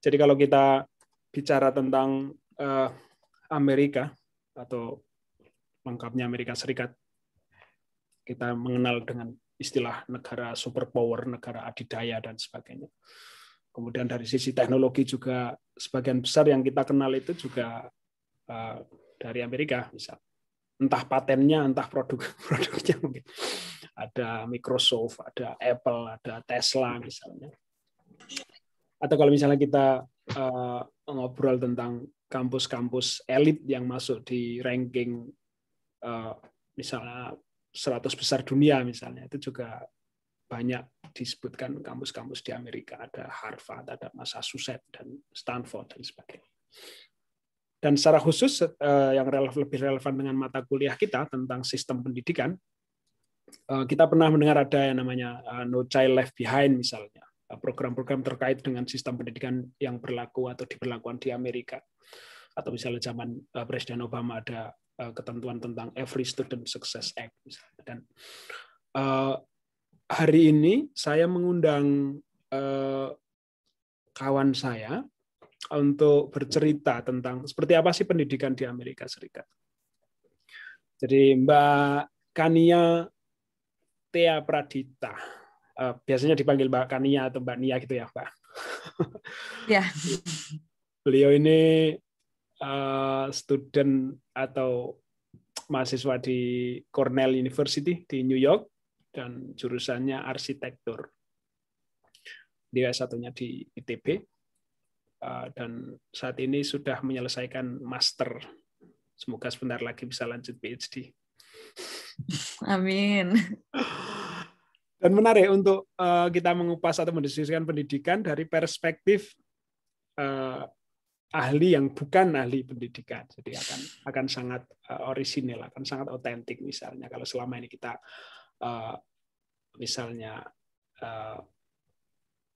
Jadi kalau kita bicara tentang uh, Amerika atau lengkapnya Amerika Serikat, kita mengenal dengan istilah negara superpower, negara adidaya dan sebagainya. Kemudian dari sisi teknologi juga sebagian besar yang kita kenal itu juga uh, dari Amerika, misal entah patennya, entah produk produknya mungkin ada Microsoft, ada Apple, ada Tesla misalnya atau kalau misalnya kita uh, ngobrol tentang kampus-kampus elit yang masuk di ranking uh, misalnya 100 besar dunia misalnya itu juga banyak disebutkan kampus-kampus di Amerika ada Harvard, ada Massachusetts dan Stanford dan sebagainya. Dan secara khusus eh, yang relevan, lebih relevan dengan mata kuliah kita tentang sistem pendidikan, kita pernah mendengar ada yang namanya No Child Left Behind misalnya Eh, program-program terkait dengan sistem pendidikan yang berlaku atau diberlakukan di Amerika. Atau misalnya zaman eh, Presiden Obama ada eh, ketentuan tentang Every Student Success Act. Misalnya. Dan hari ini saya mengundang kawan saya untuk bercerita tentang seperti apa sih pendidikan di Amerika Serikat. Jadi Mbak Kania Tia Pradita. Eh, biasanya dipanggil Mbak Kania atau Mbak Nia gitu ya, pak. Ya. Beliau ini uh, student atau mahasiswa di Cornell University di New York dan jurusannya arsitektur. Dia satunya di ITB eh, dan saat ini sudah menyelesaikan master. Semoga sebentar lagi bisa lanjut PhD. Amin. Dan menarik untuk uh, kita mengupas atau mendiskusikan pendidikan dari perspektif uh, ahli yang bukan ahli pendidikan. Jadi akan akan sangat uh, orisinil, akan sangat otentik misalnya kalau selama ini kita uh, misalnya uh,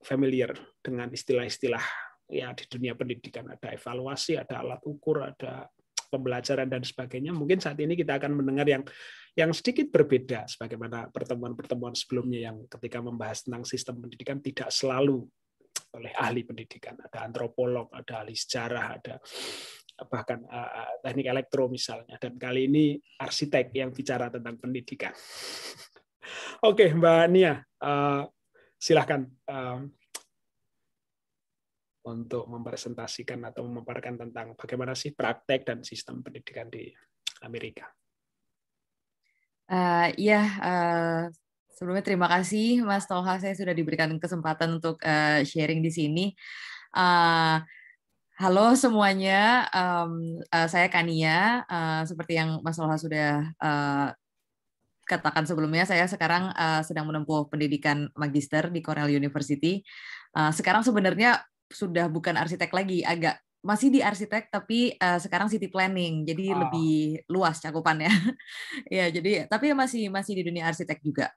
familiar dengan istilah-istilah ya di dunia pendidikan ada evaluasi, ada alat ukur, ada pembelajaran dan sebagainya. Mungkin saat ini kita akan mendengar yang yang sedikit berbeda sebagaimana pertemuan-pertemuan sebelumnya yang ketika membahas tentang sistem pendidikan tidak selalu oleh ahli pendidikan ada antropolog ada ahli sejarah ada bahkan eh, eh, teknik elektro misalnya dan kali ini arsitek yang bicara tentang pendidikan oke mbak Nia uh, eh, silahkan uh, untuk mempresentasikan atau memaparkan tentang bagaimana sih praktek dan sistem pendidikan di Amerika. Uh, iya, uh, sebelumnya terima kasih Mas Toha, saya sudah diberikan kesempatan untuk uh, sharing di sini. Uh, halo semuanya, um, uh, saya Kania. Uh, seperti yang Mas Toha sudah uh, katakan sebelumnya, saya sekarang uh, sedang menempuh pendidikan magister di Cornell University. Uh, sekarang sebenarnya sudah bukan arsitek lagi, agak masih di arsitek tapi uh, sekarang city planning jadi wow. lebih luas cakupannya ya jadi tapi masih masih di dunia arsitek juga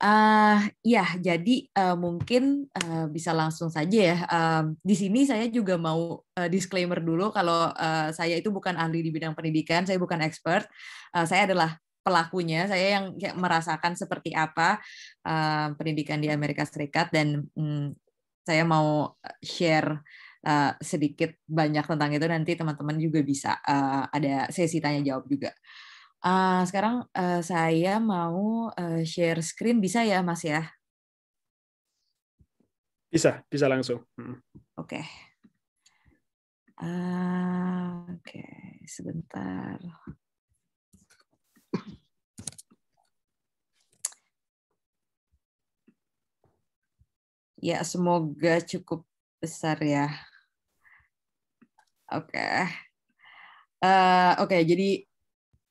uh, ya jadi uh, mungkin uh, bisa langsung saja ya uh, di sini saya juga mau uh, disclaimer dulu kalau uh, saya itu bukan ahli di bidang pendidikan saya bukan expert uh, saya adalah pelakunya saya yang kayak merasakan seperti apa uh, pendidikan di Amerika Serikat dan um, saya mau share Eh, sedikit banyak tentang itu nanti teman-teman juga bisa uh, ada sesi tanya jawab juga. Uh, sekarang uh, saya mau uh, share screen bisa ya Mas ya? Bisa, bisa langsung. Hmm. Oke. Okay. Uh, Oke, okay. sebentar. Ya, semoga cukup besar ya. Oke. Okay. Uh, eh, oke, okay, jadi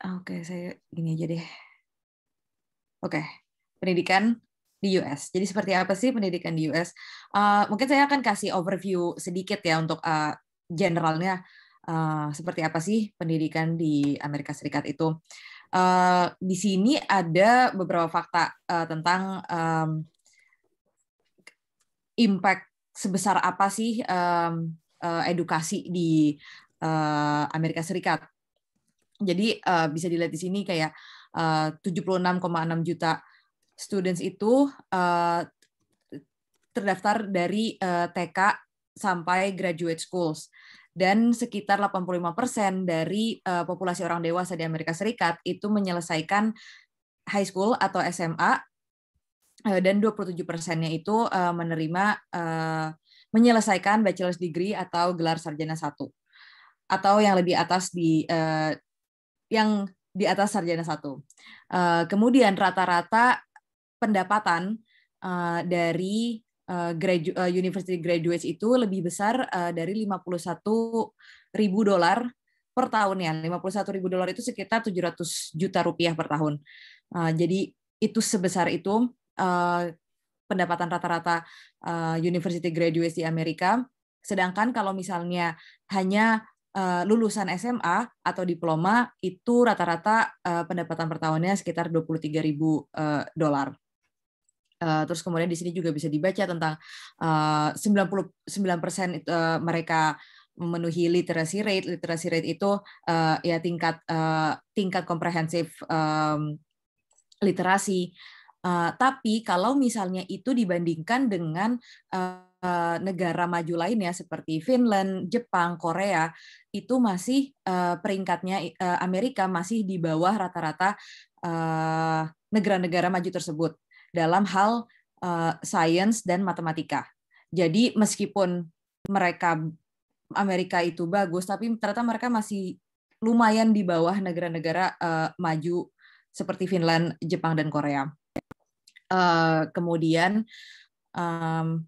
oke okay, saya gini aja deh. Oke, okay. pendidikan di US. Jadi seperti apa sih pendidikan di US? Uh, eh, mungkin saya akan kasih overview sedikit ya untuk uh, generalnya uh, seperti apa sih pendidikan di Amerika Serikat itu. Uh, di sini ada beberapa fakta uh, tentang um, impact sebesar apa sih um, uh, edukasi di uh, Amerika Serikat. Jadi uh, bisa dilihat di sini kayak uh, 76,6 juta students itu uh, terdaftar dari uh, TK sampai graduate schools dan sekitar 85% dari uh, populasi orang dewasa di Amerika Serikat itu menyelesaikan high school atau SMA uh, dan 27 persennya itu menerima menyelesaikan bachelor's degree atau gelar sarjana satu atau yang lebih atas di uh, yang di atas sarjana satu. Uh, kemudian rata-rata pendapatan uh, dari uh, gradu university graduates itu lebih besar uh, dari 51 ribu dolar per tahun ya. 51 ribu dolar itu sekitar 700 juta rupiah per tahun. Uh, jadi itu sebesar itu uh, pendapatan rata-rata eh, university graduates di Amerika. Sedangkan kalau misalnya hanya eh, lulusan SMA atau diploma itu rata-rata eh, pendapatan per tahunnya sekitar 23.000 dolar. Uh, terus kemudian di sini juga bisa dibaca tentang uh, 99% persen uh, mereka memenuhi literasi rate. literasi rate itu uh, ya tingkat uh, tingkat komprehensif um, literasi Eh, tapi kalau misalnya itu dibandingkan dengan uh, negara maju lainnya seperti Finland, Jepang, Korea, itu masih uh, peringkatnya uh, Amerika masih di bawah rata-rata uh, negara-negara maju tersebut dalam hal uh, sains dan matematika. Jadi meskipun mereka Amerika itu bagus, tapi ternyata mereka masih lumayan di bawah negara-negara uh, maju seperti Finland, Jepang, dan Korea. Uh, kemudian um,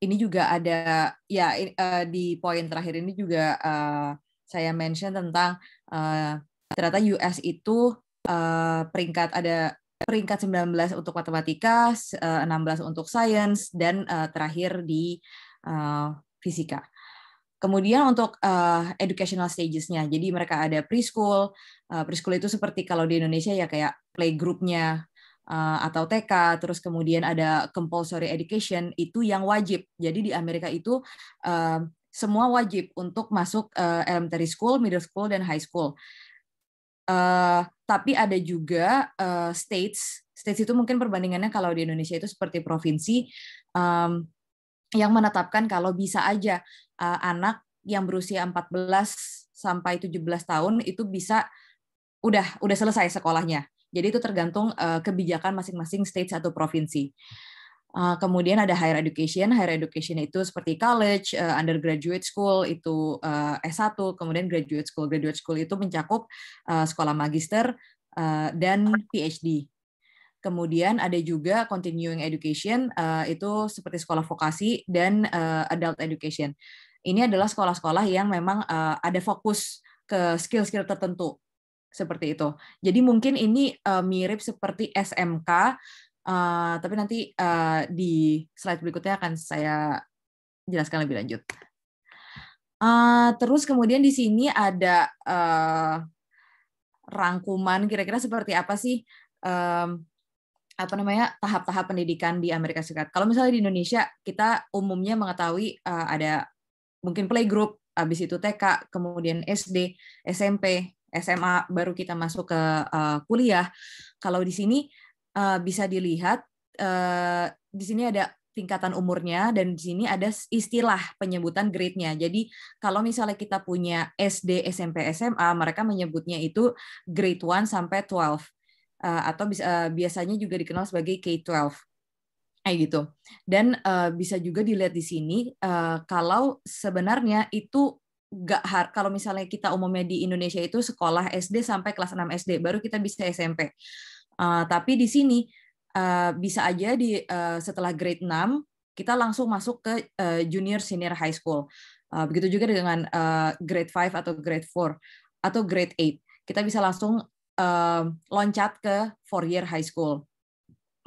ini juga ada ya uh, di poin terakhir ini juga uh, saya mention tentang uh, ternyata US itu uh, peringkat ada peringkat 19 untuk matematika, uh, 16 untuk sains dan uh, terakhir di uh, fisika. Kemudian untuk uh, educational stages-nya, jadi mereka ada preschool. Uh, preschool itu seperti kalau di Indonesia ya kayak playgroup-nya, playgroupnya Eh, atau TK, terus kemudian ada compulsory education itu yang wajib. Jadi di Amerika itu eh, semua wajib untuk masuk uh, elementary school, middle school, dan high school. tapi ada juga states, states itu mungkin perbandingannya kalau di Indonesia itu seperti provinsi yang menetapkan kalau bisa aja anak yang berusia 14 sampai 17 tahun itu bisa udah udah selesai sekolahnya jadi itu tergantung uh, kebijakan masing-masing state atau provinsi. Uh, kemudian ada higher education. Higher education itu seperti college, uh, undergraduate school itu uh, S1, kemudian graduate school. Graduate school itu mencakup uh, sekolah magister uh, dan PhD. Kemudian ada juga continuing education uh, itu seperti sekolah vokasi dan uh, adult education. Ini adalah sekolah-sekolah yang memang uh, ada fokus ke skill-skill tertentu seperti itu. Jadi mungkin ini uh, mirip seperti SMK, uh, eh, tapi nanti uh, di slide berikutnya akan saya jelaskan lebih lanjut. Uh, terus kemudian di sini ada uh, rangkuman kira-kira seperti apa sih um, apa namanya tahap-tahap pendidikan di Amerika Serikat. Kalau misalnya di Indonesia kita umumnya mengetahui uh, ada mungkin playgroup, habis itu TK, kemudian SD, SMP, SMA baru kita masuk ke uh, kuliah. Kalau di sini uh, bisa dilihat uh, di sini ada tingkatan umurnya dan di sini ada istilah penyebutan grade-nya. Jadi kalau misalnya kita punya SD, SMP, SMA, mereka menyebutnya itu grade 1 sampai 12 uh, atau uh, biasanya juga dikenal sebagai K12 kayak gitu. Dan uh, bisa juga dilihat di sini uh, kalau sebenarnya itu gak har kalau misalnya kita umumnya di Indonesia itu sekolah SD sampai kelas 6 SD baru kita bisa SMP. Uh, eh, tapi di sini uh, bisa aja di uh, setelah grade 6 kita langsung masuk ke uh, junior senior high school. Uh, begitu juga dengan uh, grade 5 atau grade 4 atau grade 8. Kita bisa langsung uh, loncat ke four year high school.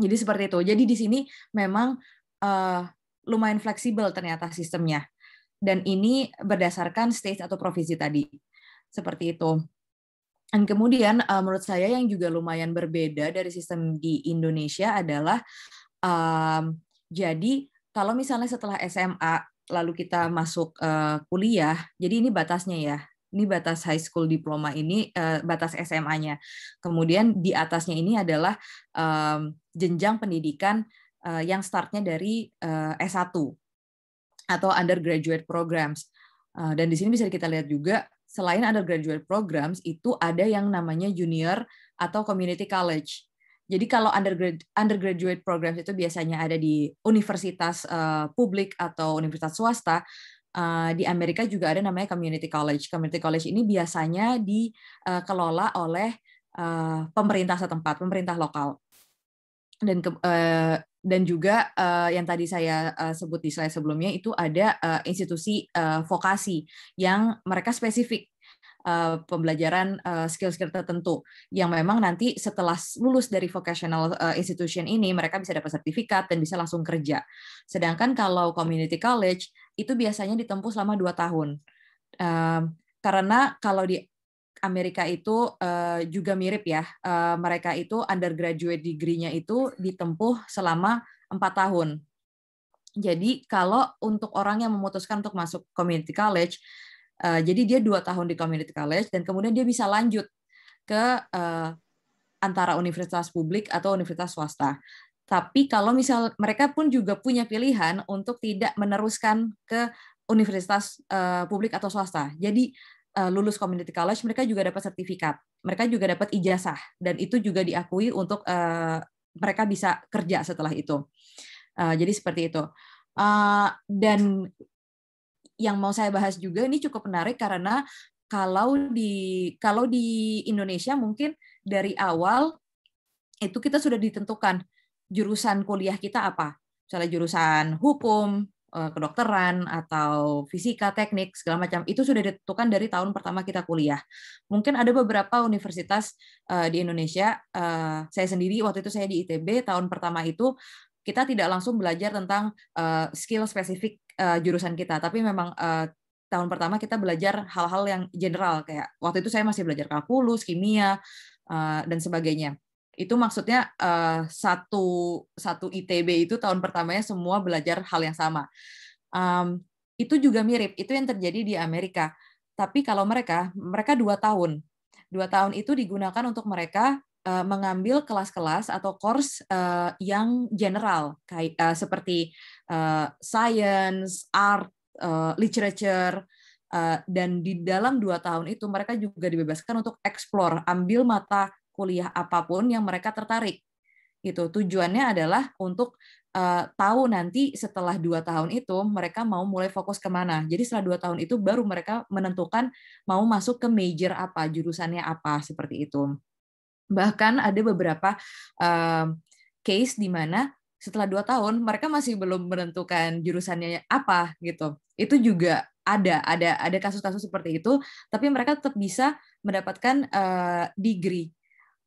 Jadi seperti itu. Jadi di sini memang uh, lumayan fleksibel ternyata sistemnya dan ini berdasarkan stage atau provinsi tadi. Seperti itu. Dan kemudian uh, menurut saya yang juga lumayan berbeda dari sistem di Indonesia adalah um, jadi kalau misalnya setelah SMA lalu kita masuk uh, kuliah, jadi ini batasnya ya. Ini batas high school diploma ini uh, batas SMA-nya. Kemudian di atasnya ini adalah um, jenjang pendidikan uh, yang startnya dari uh, S1 atau undergraduate programs. Eh, dan di sini bisa kita lihat juga selain undergraduate programs itu ada yang namanya junior atau community college. Jadi kalau undergraduate programs itu biasanya ada di universitas eh, publik atau universitas swasta. Eh, di Amerika juga ada namanya community college. Community college ini biasanya dikelola oleh pemerintah setempat, pemerintah lokal. Dan ke, dan juga uh, yang tadi saya uh, sebut di slide sebelumnya itu ada uh, institusi uh, vokasi yang mereka spesifik uh, pembelajaran skill-skill uh, tertentu yang memang nanti setelah lulus dari vocational uh, institution ini mereka bisa dapat sertifikat dan bisa langsung kerja. Sedangkan kalau community college itu biasanya ditempuh selama 2 tahun. Uh, karena kalau di Amerika itu uh, juga mirip ya. Uh, mereka itu undergraduate degree-nya itu ditempuh selama empat tahun. Jadi kalau untuk orang yang memutuskan untuk masuk community college, uh, jadi dia dua tahun di community college dan kemudian dia bisa lanjut ke uh, antara universitas publik atau universitas swasta. Tapi kalau misal mereka pun juga punya pilihan untuk tidak meneruskan ke universitas uh, publik atau swasta. Jadi Eh, lulus community college mereka juga dapat sertifikat mereka juga dapat ijazah dan itu juga diakui untuk uh, mereka bisa kerja setelah itu uh, jadi seperti itu uh, dan yang mau saya bahas juga ini cukup menarik karena kalau di kalau di Indonesia mungkin dari awal itu kita sudah ditentukan jurusan kuliah kita apa misalnya jurusan hukum Eh, kedokteran atau fisika, teknik segala macam itu sudah ditentukan dari tahun pertama kita kuliah. Mungkin ada beberapa universitas uh, di Indonesia, uh, saya sendiri waktu itu saya di ITB tahun pertama itu kita tidak langsung belajar tentang uh, skill spesifik uh, jurusan kita, tapi memang uh, tahun pertama kita belajar hal-hal yang general kayak waktu itu saya masih belajar kalkulus, kimia uh, dan sebagainya itu maksudnya uh, satu satu ITB itu tahun pertamanya semua belajar hal yang sama. Um, itu juga mirip, itu yang terjadi di Amerika. Tapi kalau mereka, mereka dua tahun, dua tahun itu digunakan untuk mereka uh, mengambil kelas-kelas atau course uh, yang general, kayak uh, seperti uh, science, art, uh, literature, Uh, dan di dalam dua tahun itu mereka juga dibebaskan untuk explore, ambil mata kuliah apapun yang mereka tertarik gitu tujuannya adalah untuk uh, tahu nanti setelah dua tahun itu mereka mau mulai fokus kemana jadi setelah dua tahun itu baru mereka menentukan mau masuk ke major apa jurusannya apa seperti itu bahkan ada beberapa uh, case di mana setelah dua tahun mereka masih belum menentukan jurusannya apa gitu itu juga ada ada ada kasus-kasus seperti itu tapi mereka tetap bisa mendapatkan uh, degree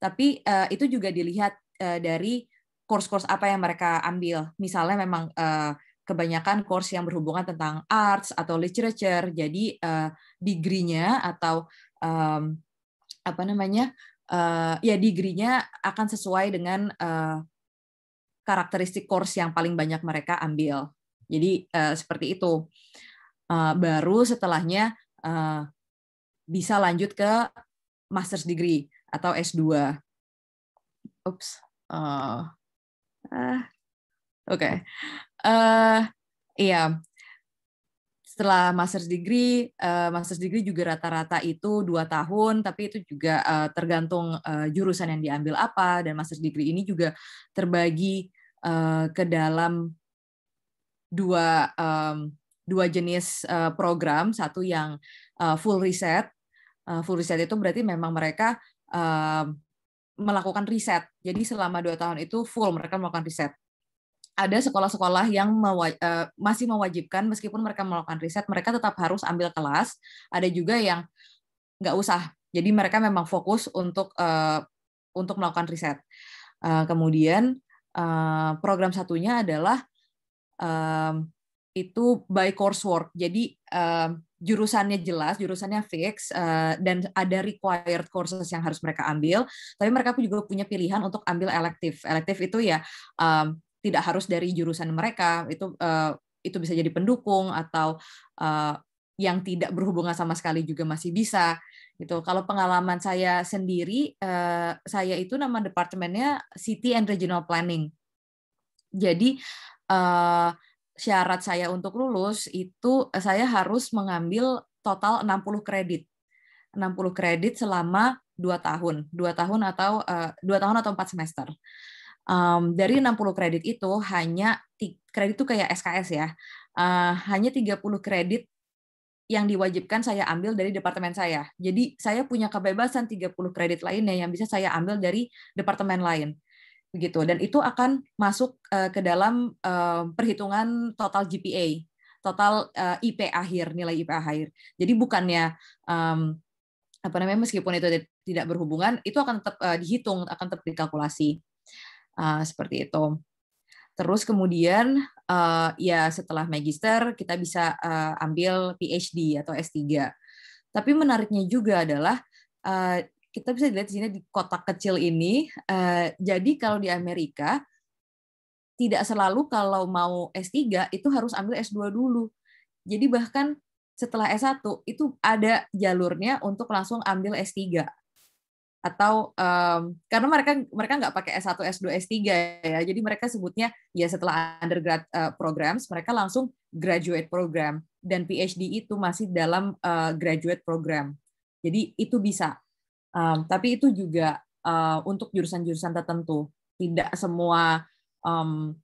tapi uh, itu juga dilihat uh, dari course-course apa yang mereka ambil. Misalnya memang uh, kebanyakan course yang berhubungan tentang arts atau literature, jadi uh, degree-nya atau um, apa namanya uh, ya degree-nya akan sesuai dengan uh, karakteristik course yang paling banyak mereka ambil. Jadi uh, seperti itu. Uh, baru setelahnya uh, bisa lanjut ke master's degree atau S2. oops, Uh, uh, ah. Oke. Okay. Uh, eh, iya. Setelah master's degree, uh, master's degree juga rata-rata itu dua tahun, tapi itu juga uh, tergantung uh, jurusan yang diambil apa dan master's degree ini juga terbagi uh, ke dalam dua um, dua jenis uh, program, satu yang uh, full reset, Uh, full reset itu berarti memang mereka melakukan riset. Jadi selama dua tahun itu full mereka melakukan riset. Ada sekolah-sekolah yang eh, masih mewajibkan meskipun mereka melakukan riset, mereka tetap harus ambil kelas. Ada juga yang nggak usah. Jadi mereka memang fokus untuk eh, untuk melakukan riset. Eh, kemudian program satunya adalah itu by coursework. Jadi uh, jurusannya jelas, jurusannya fix, uh, dan ada required courses yang harus mereka ambil. Tapi mereka pun juga punya pilihan untuk ambil elektif. Elektif itu ya um, tidak harus dari jurusan mereka. Itu uh, itu bisa jadi pendukung atau uh, yang tidak berhubungan sama sekali juga masih bisa gitu. Kalau pengalaman saya sendiri, uh, saya itu nama departemennya City and Regional Planning. Jadi uh, syarat saya untuk lulus itu eh, saya harus mengambil total 60 kredit. 60 kredit selama 2 tahun, 2 tahun atau dua tahun atau 4 eh, semester. Um, dari 60 kredit itu hanya kredit itu kayak SKS ya. Uh, hanya 30 kredit yang diwajibkan saya ambil dari departemen saya. Jadi saya punya kebebasan 30 kredit lainnya yang bisa saya ambil dari departemen lain begitu dan itu akan masuk uh, ke dalam uh, perhitungan total GPA total uh, eh, IP akhir nilai IP akhir jadi bukannya um, apa namanya meskipun itu tidak berhubungan itu akan tetap uh, dihitung akan tetap dikalkulasi uh, seperti itu terus kemudian uh, ya setelah magister kita bisa uh, ambil PhD atau S3 tapi menariknya juga adalah uh, kita bisa lihat di sini di kotak kecil ini. Uh, jadi kalau di Amerika tidak selalu kalau mau S3 itu harus ambil S2 dulu. Jadi bahkan setelah S1 itu ada jalurnya untuk langsung ambil S3 atau um, karena mereka mereka nggak pakai S1, S2, S3 ya. Jadi mereka sebutnya ya setelah undergrad uh, programs mereka langsung graduate program dan PhD itu masih dalam uh, graduate program. Jadi itu bisa Um, tapi itu juga uh, untuk jurusan-jurusan tertentu. Tidak semua um,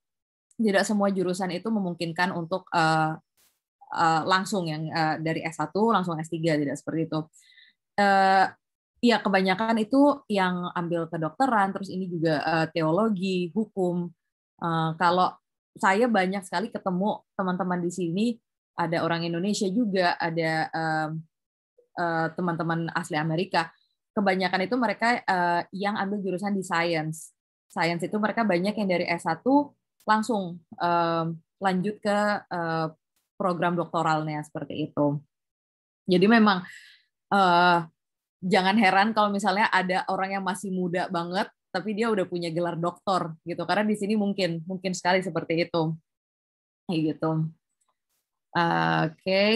tidak semua jurusan itu memungkinkan untuk uh, uh, langsung yang uh, dari S1 langsung S3 tidak seperti itu. Uh, ya kebanyakan itu yang ambil kedokteran terus ini juga uh, teologi, hukum. Uh, kalau saya banyak sekali ketemu teman-teman di sini ada orang Indonesia juga, ada teman-teman uh, teman-teman asli Amerika kebanyakan itu mereka uh, yang ambil jurusan di science. Science itu mereka banyak yang dari S1 langsung um, lanjut ke uh, program doktoralnya seperti itu. Jadi memang uh, jangan heran kalau misalnya ada orang yang masih muda banget tapi dia udah punya gelar doktor gitu karena di sini mungkin mungkin sekali seperti itu. Kayak gitu. Uh, Oke. Okay.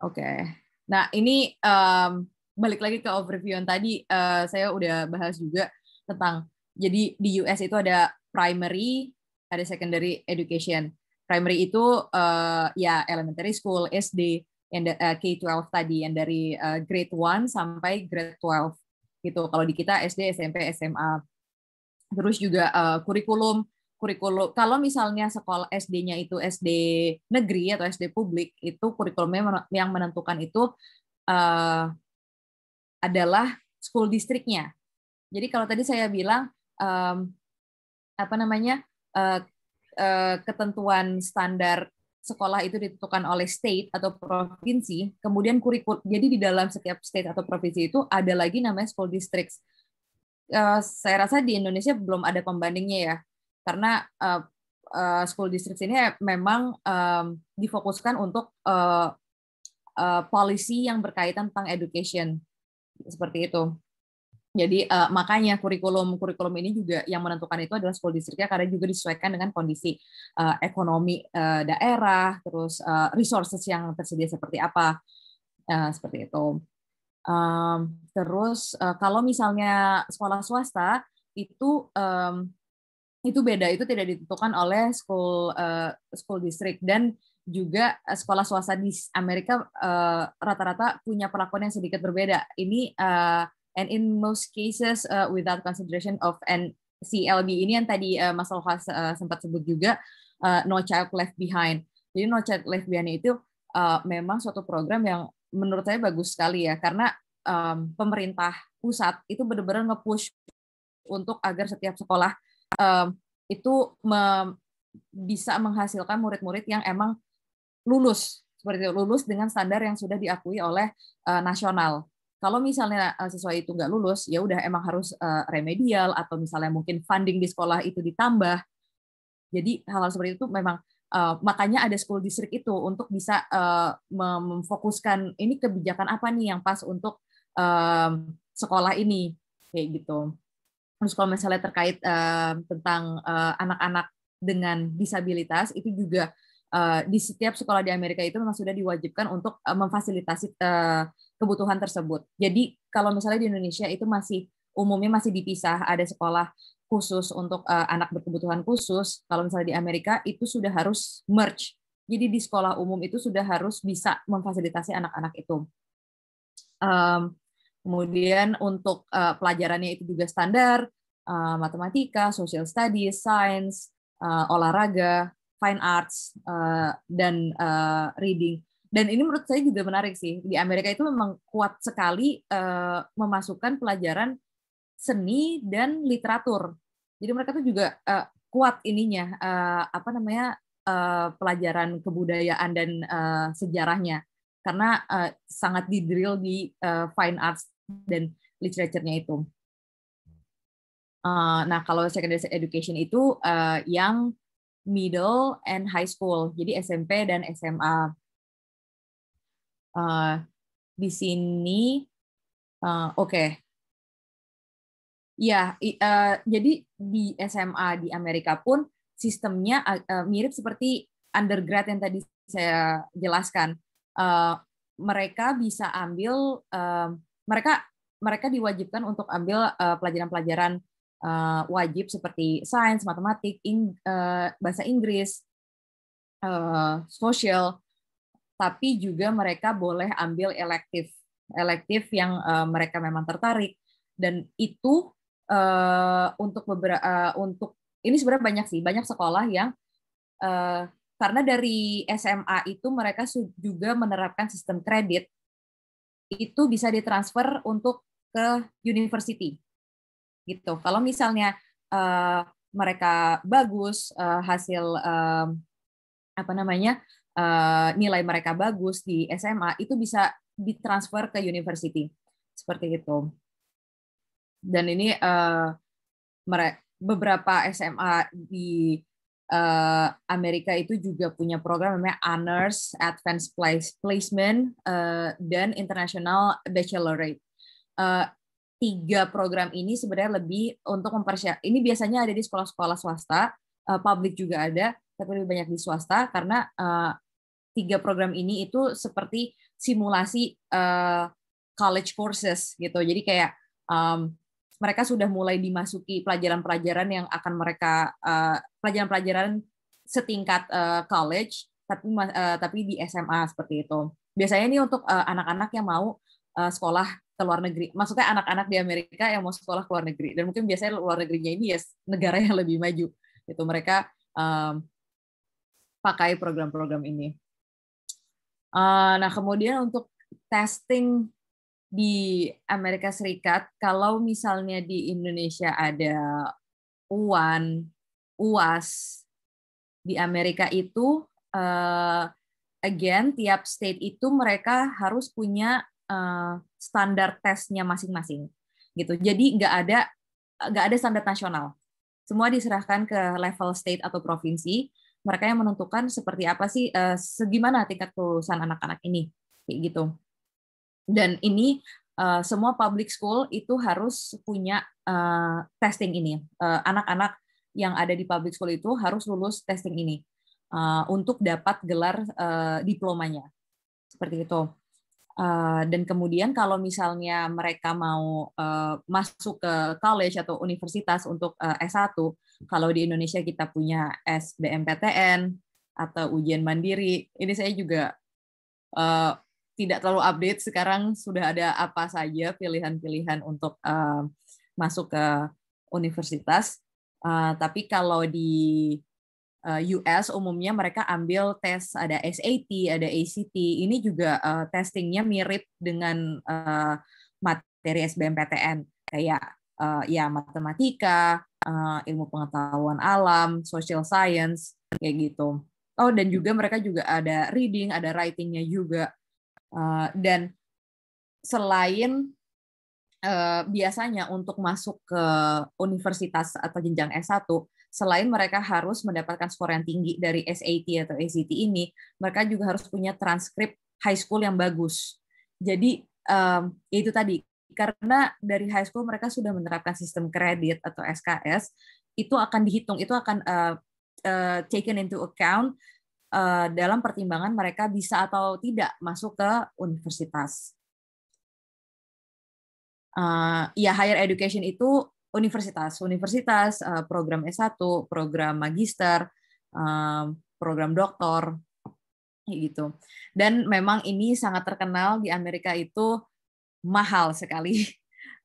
Oke. Okay Nah, ini um, balik lagi ke overview yang tadi uh, saya udah bahas juga tentang jadi di US itu ada primary, ada secondary education. Primary itu uh, ya elementary school, SD, the, uh, K12 tadi yang dari uh, grade 1 sampai grade 12 gitu. Kalau di kita SD, SMP, SMA. Terus juga uh, kurikulum kurikulum kalau misalnya sekolah SD-nya itu SD negeri atau SD publik itu kurikulumnya yang menentukan itu uh, adalah school district-nya. Jadi kalau tadi saya bilang um, apa namanya uh, uh, ketentuan standar sekolah itu ditentukan oleh state atau provinsi, kemudian kurikulum. Jadi di dalam setiap state atau provinsi itu ada lagi namanya school districts. Uh, saya rasa di Indonesia belum ada pembandingnya ya karena uh, uh, school district ini memang um, difokuskan untuk uh, uh, policy yang berkaitan tentang education seperti itu. Jadi uh, makanya kurikulum kurikulum ini juga yang menentukan itu adalah school districtnya karena juga disesuaikan dengan kondisi uh, ekonomi uh, daerah, terus uh, resources yang tersedia seperti apa, uh, seperti itu. Um, terus uh, kalau misalnya sekolah swasta itu um, itu beda itu tidak ditentukan oleh school uh, school district dan juga eh, sekolah swasta di Amerika eh, rata-rata uh, punya perlakuan yang sedikit berbeda ini uh, and in most cases uh, without consideration of an CLB ini yang tadi uh, Mas Alwas uh, sempat sebut juga uh, no child left behind jadi no child left behind itu uh, memang suatu program yang menurut saya bagus sekali ya karena um, pemerintah pusat itu benar-benar nge-push untuk agar setiap sekolah itu me bisa menghasilkan murid-murid yang emang lulus seperti itu, lulus dengan standar yang sudah diakui oleh uh, nasional. Kalau misalnya uh, siswa itu nggak lulus, ya udah emang harus uh, remedial atau misalnya mungkin funding di sekolah itu ditambah. Jadi hal-hal seperti itu memang uh, makanya ada school district itu untuk bisa uh, memfokuskan ini kebijakan apa nih yang pas untuk uh, sekolah ini kayak gitu terus kalau misalnya terkait uh, tentang anak-anak uh, dengan disabilitas itu juga uh, di setiap sekolah di Amerika itu memang sudah diwajibkan untuk uh, memfasilitasi uh, kebutuhan tersebut. Jadi kalau misalnya di Indonesia itu masih umumnya masih dipisah ada sekolah khusus untuk uh, anak berkebutuhan khusus. Kalau misalnya di Amerika itu sudah harus merge. Jadi di sekolah umum itu sudah harus bisa memfasilitasi anak-anak itu. Um, Kemudian untuk uh, pelajarannya itu juga standar, uh, matematika, social studies, science, uh, olahraga, fine arts, uh, dan uh, reading. Dan ini menurut saya juga menarik sih. Di Amerika itu memang kuat sekali uh, memasukkan pelajaran seni dan literatur. Jadi mereka tuh juga uh, kuat ininya uh, apa namanya uh, pelajaran kebudayaan dan uh, sejarahnya karena uh, sangat didrill di uh, fine arts dan literaturnya itu. Uh, nah kalau secondary education itu uh, yang middle and high school, jadi SMP dan SMA. Uh, di sini, uh, oke, okay. ya uh, jadi di SMA di Amerika pun sistemnya uh, mirip seperti undergrad yang tadi saya jelaskan Eh, mereka bisa ambil eh, mereka mereka diwajibkan untuk ambil eh, pelajaran-pelajaran wajib seperti sains, matematik, bahasa Inggris, sosial, tapi juga mereka boleh ambil elektif elektif yang mereka memang tertarik dan itu untuk beberapa untuk ini sebenarnya banyak sih banyak sekolah yang karena dari SMA itu mereka juga menerapkan sistem kredit itu bisa ditransfer untuk ke university gitu. Kalau misalnya uh, mereka bagus uh, hasil uh, apa namanya uh, nilai mereka bagus di SMA itu bisa ditransfer ke university seperti itu. Dan ini uh, mereka beberapa SMA di uh, Amerika itu juga punya program namanya Honors Advanced Place, Placement uh, dan International Bachelorate. Uh, eh, tiga program ini sebenarnya lebih untuk mempersiap. Ini biasanya ada di sekolah-sekolah swasta, uh, publik juga ada, tapi lebih banyak di swasta karena uh, tiga program ini itu seperti simulasi uh, college courses gitu. Jadi kayak um, mereka sudah mulai dimasuki pelajaran-pelajaran yang akan mereka uh, pelajaran-pelajaran setingkat uh, college tapi uh, tapi di SMA seperti itu. Biasanya ini untuk eh, anak-anak uh, yang mau uh, sekolah ke luar negeri. Maksudnya anak-anak di Amerika yang mau sekolah ke luar negeri dan mungkin biasanya luar negerinya ini ya negara yang lebih maju. Itu mereka um, pakai program-program ini. Uh, nah, kemudian untuk testing di Amerika Serikat, kalau misalnya di Indonesia ada UAN, UAS di Amerika itu uh, again tiap state itu mereka harus punya uh, standar tesnya masing-masing gitu. Jadi nggak ada nggak ada standar nasional. Semua diserahkan ke level state atau provinsi. Mereka yang menentukan seperti apa sih, uh, segimana tingkat kelulusan anak-anak ini, kayak gitu. Dan ini uh, semua public school itu harus punya uh, testing ini. Anak-anak uh, anak -anak yang ada di public school itu harus lulus testing ini uh, untuk dapat gelar uh, diplomanya seperti itu. Uh, dan kemudian kalau misalnya mereka mau uh, masuk ke college atau universitas untuk uh, S1, kalau di Indonesia kita punya SBMPTN atau ujian mandiri, ini saya juga uh, tidak terlalu update. Sekarang sudah ada apa saja pilihan-pilihan untuk uh, masuk ke universitas. Uh, tapi kalau di eh, US umumnya mereka ambil tes ada SAT, ada ACT. Ini juga uh, testingnya mirip dengan uh, materi SBMPTN kayak uh, ya matematika, uh, ilmu pengetahuan alam, social science kayak gitu. Oh dan juga mereka juga ada reading, ada writingnya juga. Uh, dan selain Eh, biasanya untuk masuk ke universitas atau jenjang S1 selain mereka harus mendapatkan skor yang tinggi dari SAT atau ACT ini, mereka juga harus punya transkrip high school yang bagus. Jadi um, itu tadi karena dari high school mereka sudah menerapkan sistem kredit atau SKS itu akan dihitung, itu akan uh, uh, taken into account uh, dalam pertimbangan mereka bisa atau tidak masuk ke universitas uh, ya higher education itu universitas, universitas, uh, program S1, program magister, uh, program doktor gitu. Dan memang ini sangat terkenal di Amerika itu mahal sekali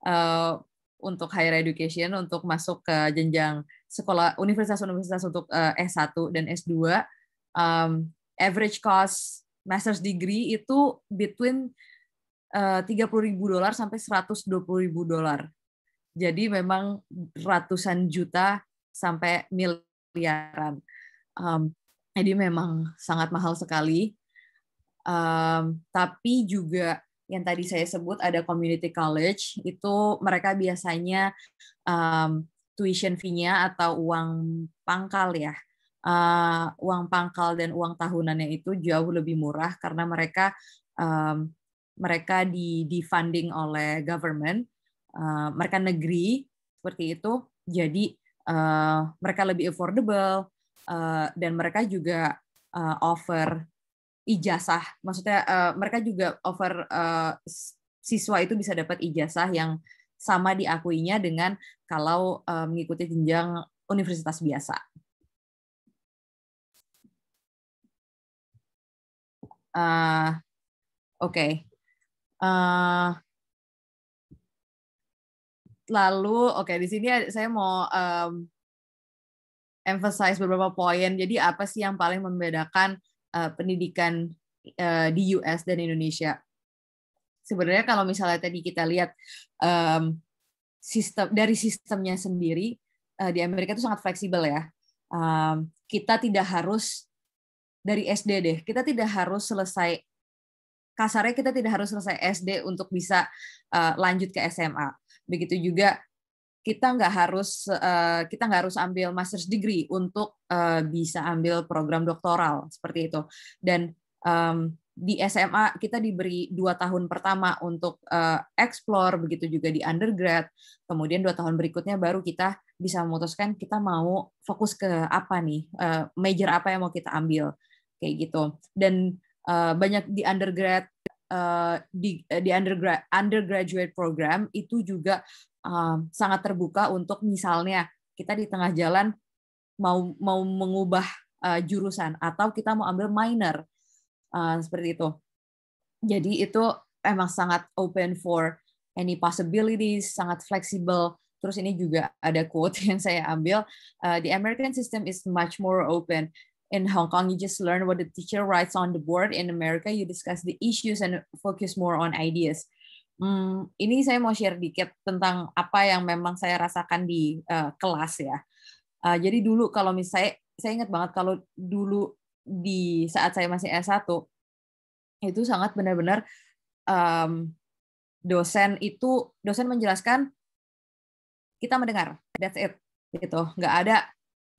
uh, untuk higher education untuk masuk ke jenjang sekolah universitas-universitas untuk uh, S1 dan S2. Um, average cost master's degree itu between Eh, tiga ribu dolar sampai seratus ribu dolar. Jadi memang ratusan juta sampai miliaran. Um, jadi memang sangat mahal sekali. Um, tapi juga yang tadi saya sebut ada community college itu mereka biasanya um, tuition fee-nya atau uang pangkal ya. Uh, uang pangkal dan uang tahunannya itu jauh lebih murah karena mereka um, mereka di di funding oleh government uh, mereka negeri seperti itu jadi uh, mereka lebih affordable uh, dan mereka juga uh, offer ijazah maksudnya uh, mereka juga offer uh, siswa itu bisa dapat ijazah yang sama diakuinya dengan kalau uh, mengikuti jenjang universitas biasa uh, oke okay. Uh, lalu, oke okay, di sini saya mau um, emphasize beberapa poin. Jadi apa sih yang paling membedakan uh, pendidikan uh, di US dan Indonesia? Sebenarnya kalau misalnya tadi kita lihat um, sistem dari sistemnya sendiri uh, di Amerika itu sangat fleksibel ya. Um, kita tidak harus dari SD deh, kita tidak harus selesai kasarnya kita tidak harus selesai SD untuk bisa uh, lanjut ke SMA. Begitu juga kita nggak harus uh, kita nggak harus ambil master's degree untuk uh, bisa ambil program doktoral seperti itu. Dan um, di SMA kita diberi dua tahun pertama untuk uh, explore begitu juga di undergrad kemudian dua tahun berikutnya baru kita bisa memutuskan kita mau fokus ke apa nih uh, major apa yang mau kita ambil kayak gitu dan Eh, banyak di undergrad uh, di eh, di undergrad undergraduate program itu juga uh, sangat terbuka untuk misalnya kita di tengah jalan mau mau mengubah uh, jurusan atau kita mau ambil minor uh, seperti itu. Jadi itu emang sangat open for any possibilities, sangat fleksibel. Terus ini juga ada quote yang saya ambil, uh, the American system is much more open in Hong Kong, you just learn what the teacher writes on the board. In America, you discuss the issues and focus more on ideas. Hmm, ini saya mau share dikit tentang apa yang memang saya rasakan di uh, kelas ya. Uh, jadi dulu kalau misalnya saya ingat banget kalau dulu di saat saya masih S1 itu sangat benar-benar um, dosen itu dosen menjelaskan kita mendengar that's it gitu nggak ada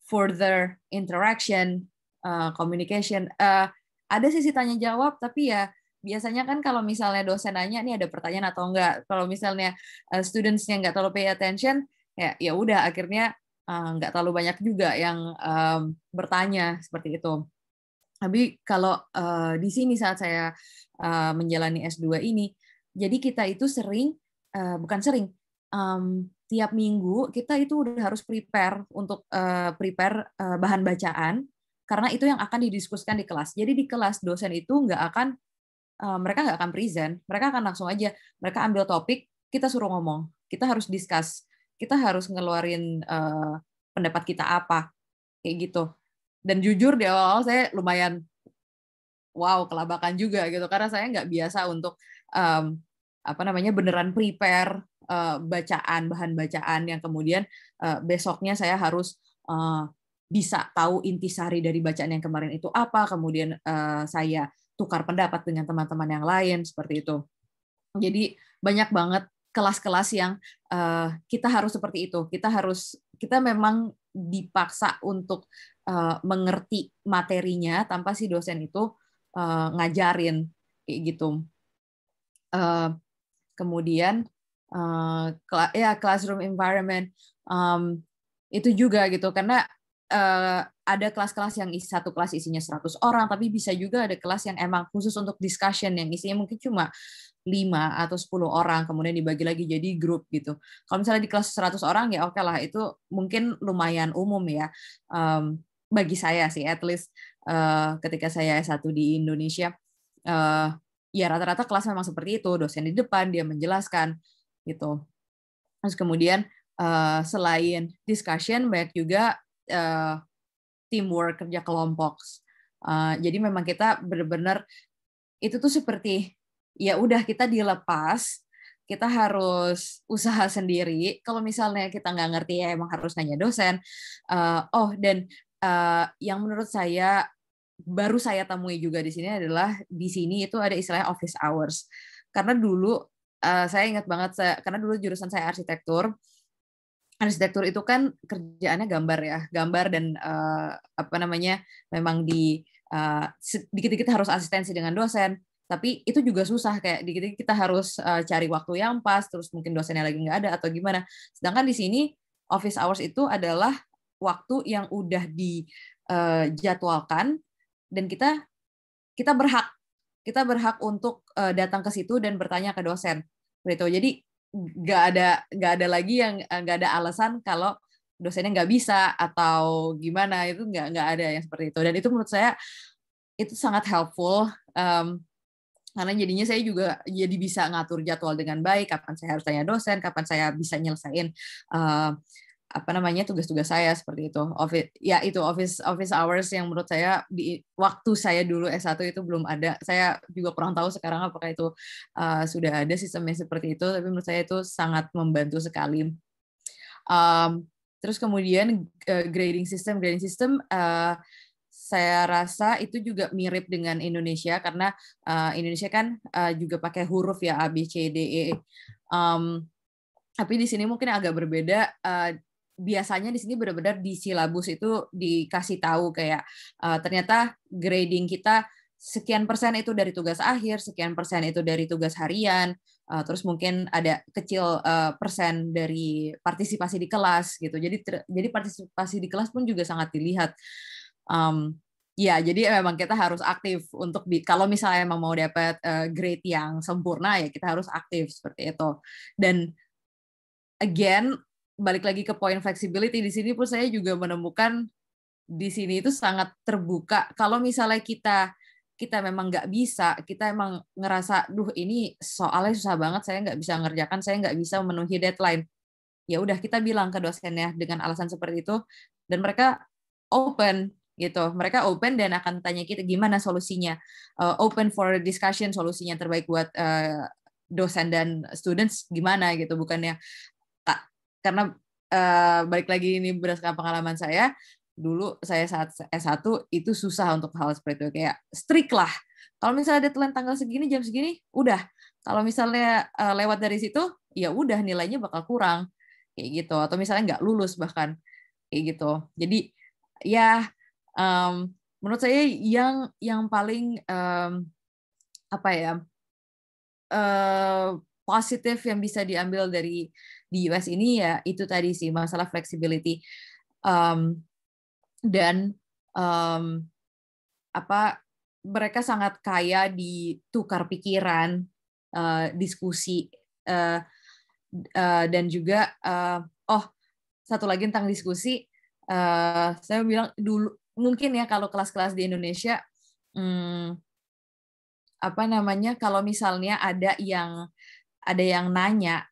further interaction Eh, communication. Uh, ada sih tanya jawab, tapi ya biasanya kan kalau misalnya dosen nanya nih ada pertanyaan atau enggak. Kalau misalnya uh, studentsnya enggak terlalu pay attention, ya ya udah akhirnya uh, nggak terlalu banyak juga yang um, bertanya seperti itu. Tapi kalau uh, di sini saat saya uh, menjalani S2 ini, jadi kita itu sering, uh, bukan sering, um, tiap minggu kita itu udah harus prepare untuk uh, prepare uh, bahan bacaan karena itu yang akan didiskusikan di kelas. Jadi di kelas dosen itu nggak akan eh, mereka nggak akan present, mereka akan langsung aja mereka ambil topik, kita suruh ngomong, kita harus discuss, kita harus ngeluarin eh, pendapat kita apa kayak gitu. Dan jujur di awal-awal saya lumayan wow kelabakan juga gitu karena saya nggak biasa untuk um, apa namanya beneran prepare eh, bacaan bahan bacaan yang kemudian besoknya saya harus bisa tahu intisari dari bacaan yang kemarin itu apa, kemudian uh, saya tukar pendapat dengan teman-teman yang lain seperti itu. Jadi banyak banget kelas-kelas yang uh, kita harus seperti itu. Kita harus kita memang dipaksa untuk uh, mengerti materinya tanpa si dosen itu uh, ngajarin kayak gitu. Uh, kemudian uh, kela ya classroom environment um, itu juga gitu karena uh, ada kelas-kelas yang isi, satu kelas isinya 100 orang, tapi bisa juga ada kelas yang emang khusus untuk discussion yang isinya mungkin cuma 5 atau 10 orang, kemudian dibagi lagi jadi grup gitu. Kalau misalnya di kelas 100 orang ya oke okay lah, itu mungkin lumayan umum ya. Um, bagi saya sih, at least uh, ketika saya S1 di Indonesia, uh, ya rata-rata kelas memang seperti itu, dosen di depan, dia menjelaskan gitu. Terus kemudian uh, selain discussion, banyak juga uh, teamwork kerja kelompok uh, jadi memang kita benar-benar itu tuh seperti ya udah kita dilepas kita harus usaha sendiri kalau misalnya kita nggak ngerti ya emang harus nanya dosen uh, oh dan uh, yang menurut saya baru saya temui juga di sini adalah di sini itu ada istilah office hours karena dulu uh, saya ingat banget saya, karena dulu jurusan saya arsitektur arsitektur itu kan kerjaannya gambar ya, gambar dan uh, apa namanya memang di uh, dikit-dikit harus asistensi dengan dosen. Tapi itu juga susah kayak dikit-dikit kita harus uh, cari waktu yang pas, terus mungkin dosennya lagi nggak ada atau gimana. Sedangkan di sini office hours itu adalah waktu yang udah dijadwalkan uh, dan kita kita berhak kita berhak untuk uh, datang ke situ dan bertanya ke dosen. Begitu. Jadi nggak ada nggak ada lagi yang eh, nggak ada alasan kalau dosennya nggak bisa atau gimana itu nggak nggak ada yang seperti itu dan itu menurut saya itu sangat helpful um, karena jadinya saya juga jadi bisa ngatur jadwal dengan baik kapan saya harus tanya dosen kapan saya bisa nyelesain uh, apa namanya tugas-tugas saya seperti itu office ya itu office office hours yang menurut saya di waktu saya dulu S1 itu belum ada saya juga kurang tahu sekarang apakah itu uh, sudah ada sistemnya seperti itu tapi menurut saya itu sangat membantu sekali um, terus kemudian uh, grading system grading system uh, saya rasa itu juga mirip dengan Indonesia karena uh, Indonesia kan uh, juga pakai huruf ya A B C D E um, tapi di sini mungkin agak berbeda uh, biasanya di sini benar-benar di silabus itu dikasih tahu kayak uh, ternyata grading kita sekian persen itu dari tugas akhir, sekian persen itu dari tugas harian, uh, terus mungkin ada kecil uh, persen dari partisipasi di kelas gitu. Jadi ter, jadi partisipasi di kelas pun juga sangat dilihat. Um, ya, jadi memang kita harus aktif untuk di, kalau misalnya emang mau dapat uh, grade yang sempurna ya kita harus aktif seperti itu. Dan again balik lagi ke poin flexibility di sini pun saya juga menemukan di sini itu sangat terbuka. Kalau misalnya kita kita memang nggak bisa, kita emang ngerasa, duh ini soalnya susah banget, saya nggak bisa ngerjakan, saya nggak bisa memenuhi deadline. Ya udah kita bilang ke dosennya dengan alasan seperti itu, dan mereka open gitu, mereka open dan akan tanya kita gimana solusinya, uh, open for discussion solusinya terbaik buat uh, dosen dan students gimana gitu, bukannya karena uh, balik lagi ini berdasarkan pengalaman saya dulu saya saat S1 itu susah untuk hal seperti itu kayak strict lah kalau misalnya deadline tanggal segini jam segini udah kalau misalnya uh, lewat dari situ ya udah nilainya bakal kurang kayak gitu atau misalnya nggak lulus bahkan kayak gitu jadi ya um, menurut saya yang yang paling um, apa ya uh, positif yang bisa diambil dari di US ini ya itu tadi sih masalah flexibility um, dan um, apa mereka sangat kaya di tukar pikiran, uh, diskusi uh, uh, dan juga uh, oh satu lagi tentang diskusi uh, saya bilang dulu mungkin ya kalau kelas-kelas di Indonesia um, apa namanya kalau misalnya ada yang ada yang nanya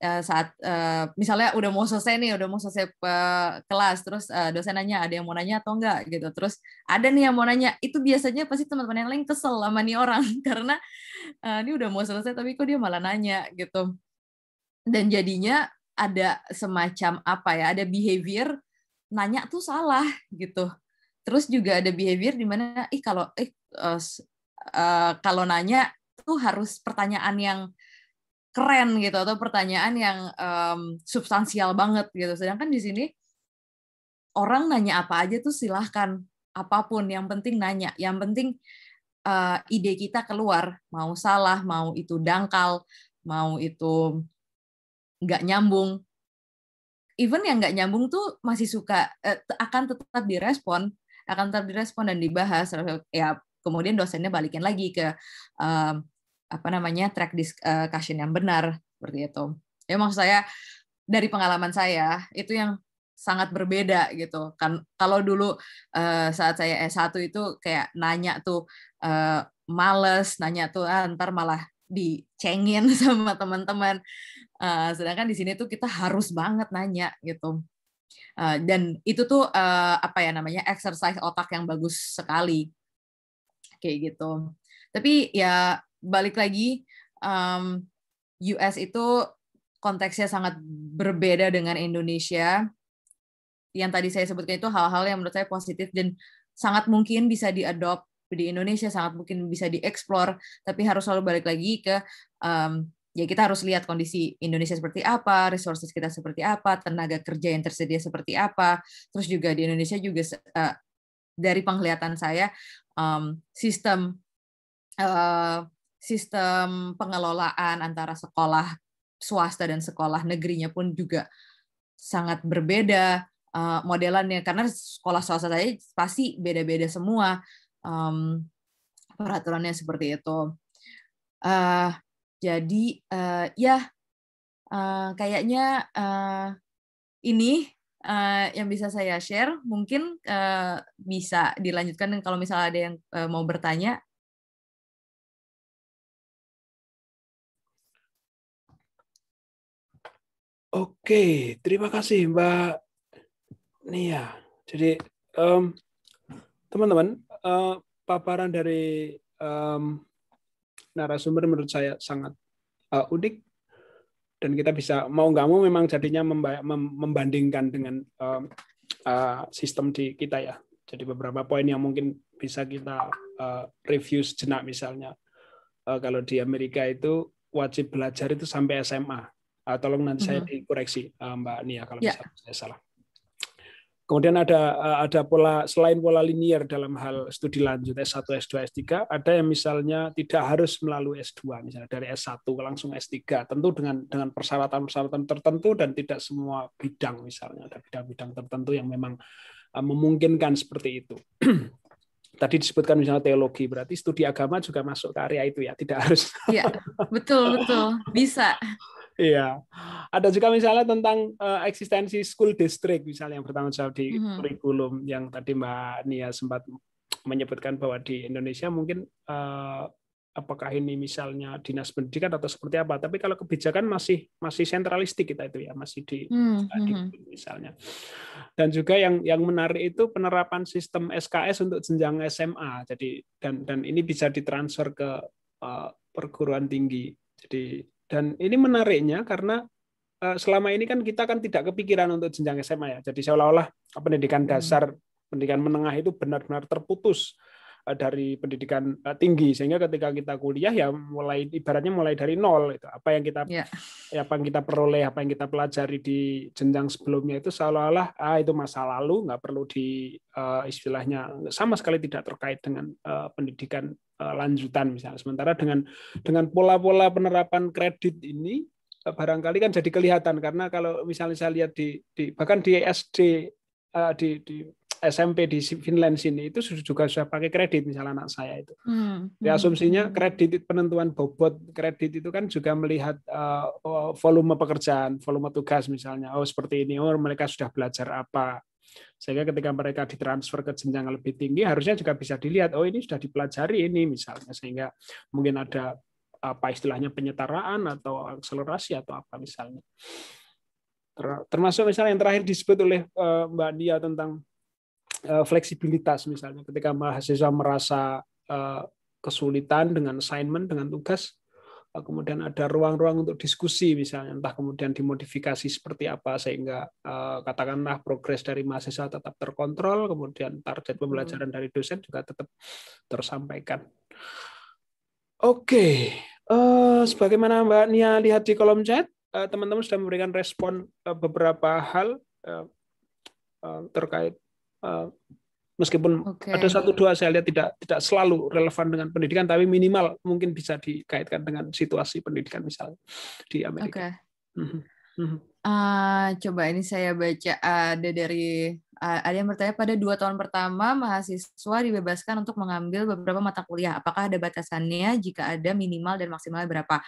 Eh, saat eh, misalnya udah mau selesai nih, udah mau selesai eh, kelas, terus uh, dosen nanya ada yang mau nanya atau enggak gitu. Terus ada nih yang mau nanya, itu biasanya pasti teman-teman yang lain kesel sama nih orang karena ini udah mau selesai tapi kok dia malah nanya gitu. Dan jadinya ada semacam apa ya, ada behavior nanya tuh salah gitu. Terus juga ada behavior dimana ih kalau eh uh, uh, kalau nanya tuh harus pertanyaan yang keren gitu atau pertanyaan yang um, substansial banget gitu. Sedangkan di sini orang nanya apa aja tuh silahkan apapun yang penting nanya, yang penting uh, ide kita keluar mau salah mau itu dangkal mau itu nggak nyambung. Even yang nggak nyambung tuh masih suka eh, akan tetap direspon, akan tetap direspon dan dibahas. Ya kemudian dosennya balikin lagi ke uh, apa namanya track discussion eh, yang benar seperti itu. Ya maksud saya dari pengalaman saya itu yang sangat berbeda gitu kan kalau dulu uh, saat saya S1 itu kayak nanya tuh uh, males nanya tuh ah, ntar malah dicengin sama teman-teman uh, sedangkan di sini tuh kita harus banget nanya gitu uh, dan itu tuh uh, apa ya namanya exercise otak yang bagus sekali kayak gitu tapi ya balik lagi um, US itu konteksnya sangat berbeda dengan Indonesia. Yang tadi saya sebutkan itu hal-hal yang menurut saya positif dan sangat mungkin bisa diadopt di Indonesia, sangat mungkin bisa dieksplor, tapi harus selalu balik lagi ke um, ya kita harus lihat kondisi Indonesia seperti apa, resources kita seperti apa, tenaga kerja yang tersedia seperti apa, terus juga di Indonesia juga uh, dari penglihatan saya um, sistem uh, sistem pengelolaan antara sekolah swasta dan sekolah negerinya pun juga sangat berbeda eh, modelannya karena sekolah swasta saja pasti beda-beda semua peraturannya seperti itu. Eh, jadi eh, ya kayaknya ini yang bisa saya share mungkin bisa dilanjutkan dan kalau misalnya ada yang mau bertanya Oke, terima kasih Mbak Nia. Jadi teman teman-teman, uh, paparan dari um, narasumber menurut saya sangat uh, unik dan kita bisa mau nggak mau memang jadinya membandingkan dengan um, uh, sistem di kita ya. Jadi beberapa poin yang mungkin bisa kita uh, review sejenak misalnya uh, kalau di Amerika itu wajib belajar itu sampai SMA Uh, tolong nanti mm -hmm. saya dikoreksi uh, Mbak Nia kalau yeah. misalnya saya salah. Kemudian ada ah, ada pola selain pola linier dalam hal studi lanjut S1, S2, S3, ada yang misalnya tidak harus melalui S2, misalnya dari S1 langsung S3, tentu dengan dengan persyaratan-persyaratan tertentu dan tidak semua bidang misalnya ada bidang-bidang tertentu yang memang memungkinkan seperti itu. Tadi disebutkan misalnya teologi, berarti studi agama juga masuk ke area itu ya, tidak harus. Iya, betul betul, bisa. Iya. Ada juga misalnya tentang uh, eksistensi school district misalnya yang bertanggung jawab di mm-hmm. kurikulum yang tadi Mbak Nia sempat menyebutkan bahwa di Indonesia mungkin uh, apakah ini misalnya dinas pendidikan atau seperti apa. Tapi kalau kebijakan masih masih sentralistik kita itu ya, masih di, mm-hmm. di hmm, hmm. misalnya. Dan juga yang yang menarik itu penerapan sistem SKS untuk jenjang SMA. Jadi dan dan ini bisa ditransfer ke uh, perguruan tinggi. Jadi dan ini menariknya karena eh, selama ini kan kita kan tidak kepikiran untuk jenjang SMA ya. Jadi seolah-olah eh, pendidikan hmm. dasar, pendidikan menengah itu benar-benar terputus eh, dari pendidikan tinggi sehingga ketika kita kuliah ya mulai ibaratnya mulai dari nol itu apa yang kita yeah. apa yang kita peroleh apa yang kita pelajari di jenjang sebelumnya itu seolah-olah ah itu masa lalu nggak perlu di uh, istilahnya sama sekali tidak terkait dengan uh, pendidikan Eh, lanjutan misalnya. Sementara dengan dengan pola-pola penerapan kredit ini eh, barangkali kan jadi kelihatan karena kalau misalnya saya lihat di, di bahkan di SD eh, di, di SMP di Finland sini itu juga sudah pakai kredit misalnya anak saya itu. Hmm. Di asumsinya hmm. kredit penentuan bobot kredit itu kan juga melihat oh, volume pekerjaan, volume tugas misalnya. Oh seperti ini, oh mereka sudah belajar apa, sehingga ketika mereka ditransfer ke jenjang lebih tinggi, harusnya juga bisa dilihat, oh ini sudah dipelajari ini misalnya, sehingga mungkin ada apa istilahnya penyetaraan atau akselerasi atau apa misalnya. Termasuk misalnya yang terakhir disebut oleh eh, Mbak Dia tentang eh, fleksibilitas misalnya, ketika mahasiswa merasa eh, kesulitan dengan assignment, dengan tugas, kemudian ada ruang-ruang untuk diskusi misalnya entah kemudian dimodifikasi seperti apa sehingga eh, katakanlah progres dari mahasiswa tetap terkontrol kemudian target hmm. pembelajaran dari dosen juga tetap tersampaikan. Oke, uh, sebagaimana Mbak Nia lihat di kolom chat, eh, teman-teman uh, sudah memberikan respon uh, beberapa hal terkait Meskipun okay. ada satu dua saya lihat tidak tidak selalu relevan dengan pendidikan, tapi minimal mungkin bisa dikaitkan dengan situasi pendidikan misalnya di Amerika. Okay. Mm -hmm. uh, ah, coba ini saya baca ada dari uh, ada yang bertanya pada dua tahun pertama mahasiswa dibebaskan untuk mengambil beberapa mata kuliah. Apakah ada batasannya? Jika ada minimal dan maksimal berapa?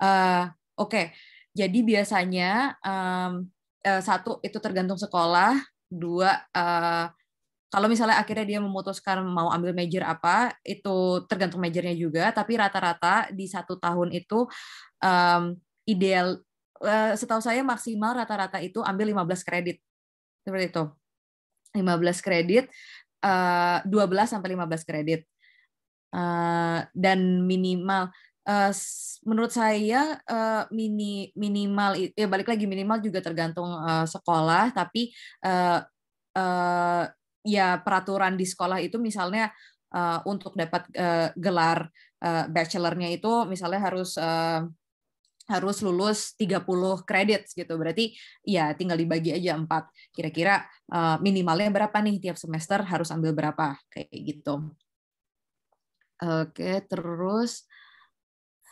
Uh, Oke, okay. jadi biasanya um, uh, satu itu tergantung sekolah, dua uh, kalau misalnya akhirnya dia memutuskan mau ambil major apa itu tergantung majornya juga tapi rata-rata di satu tahun itu um, ideal uh, setahu saya maksimal rata-rata itu ambil 15 kredit seperti itu 15 kredit uh, eh, 12 sampai 15 kredit uh, dan minimal menurut saya mini minimal ya balik lagi minimal juga tergantung sekolah tapi ya peraturan di sekolah itu misalnya uh, untuk dapat uh, gelar uh, bachelornya itu misalnya harus uh, harus lulus 30 kredit gitu. Berarti ya tinggal dibagi aja empat. Kira-kira uh, minimalnya berapa nih tiap semester harus ambil berapa kayak gitu. Oke, terus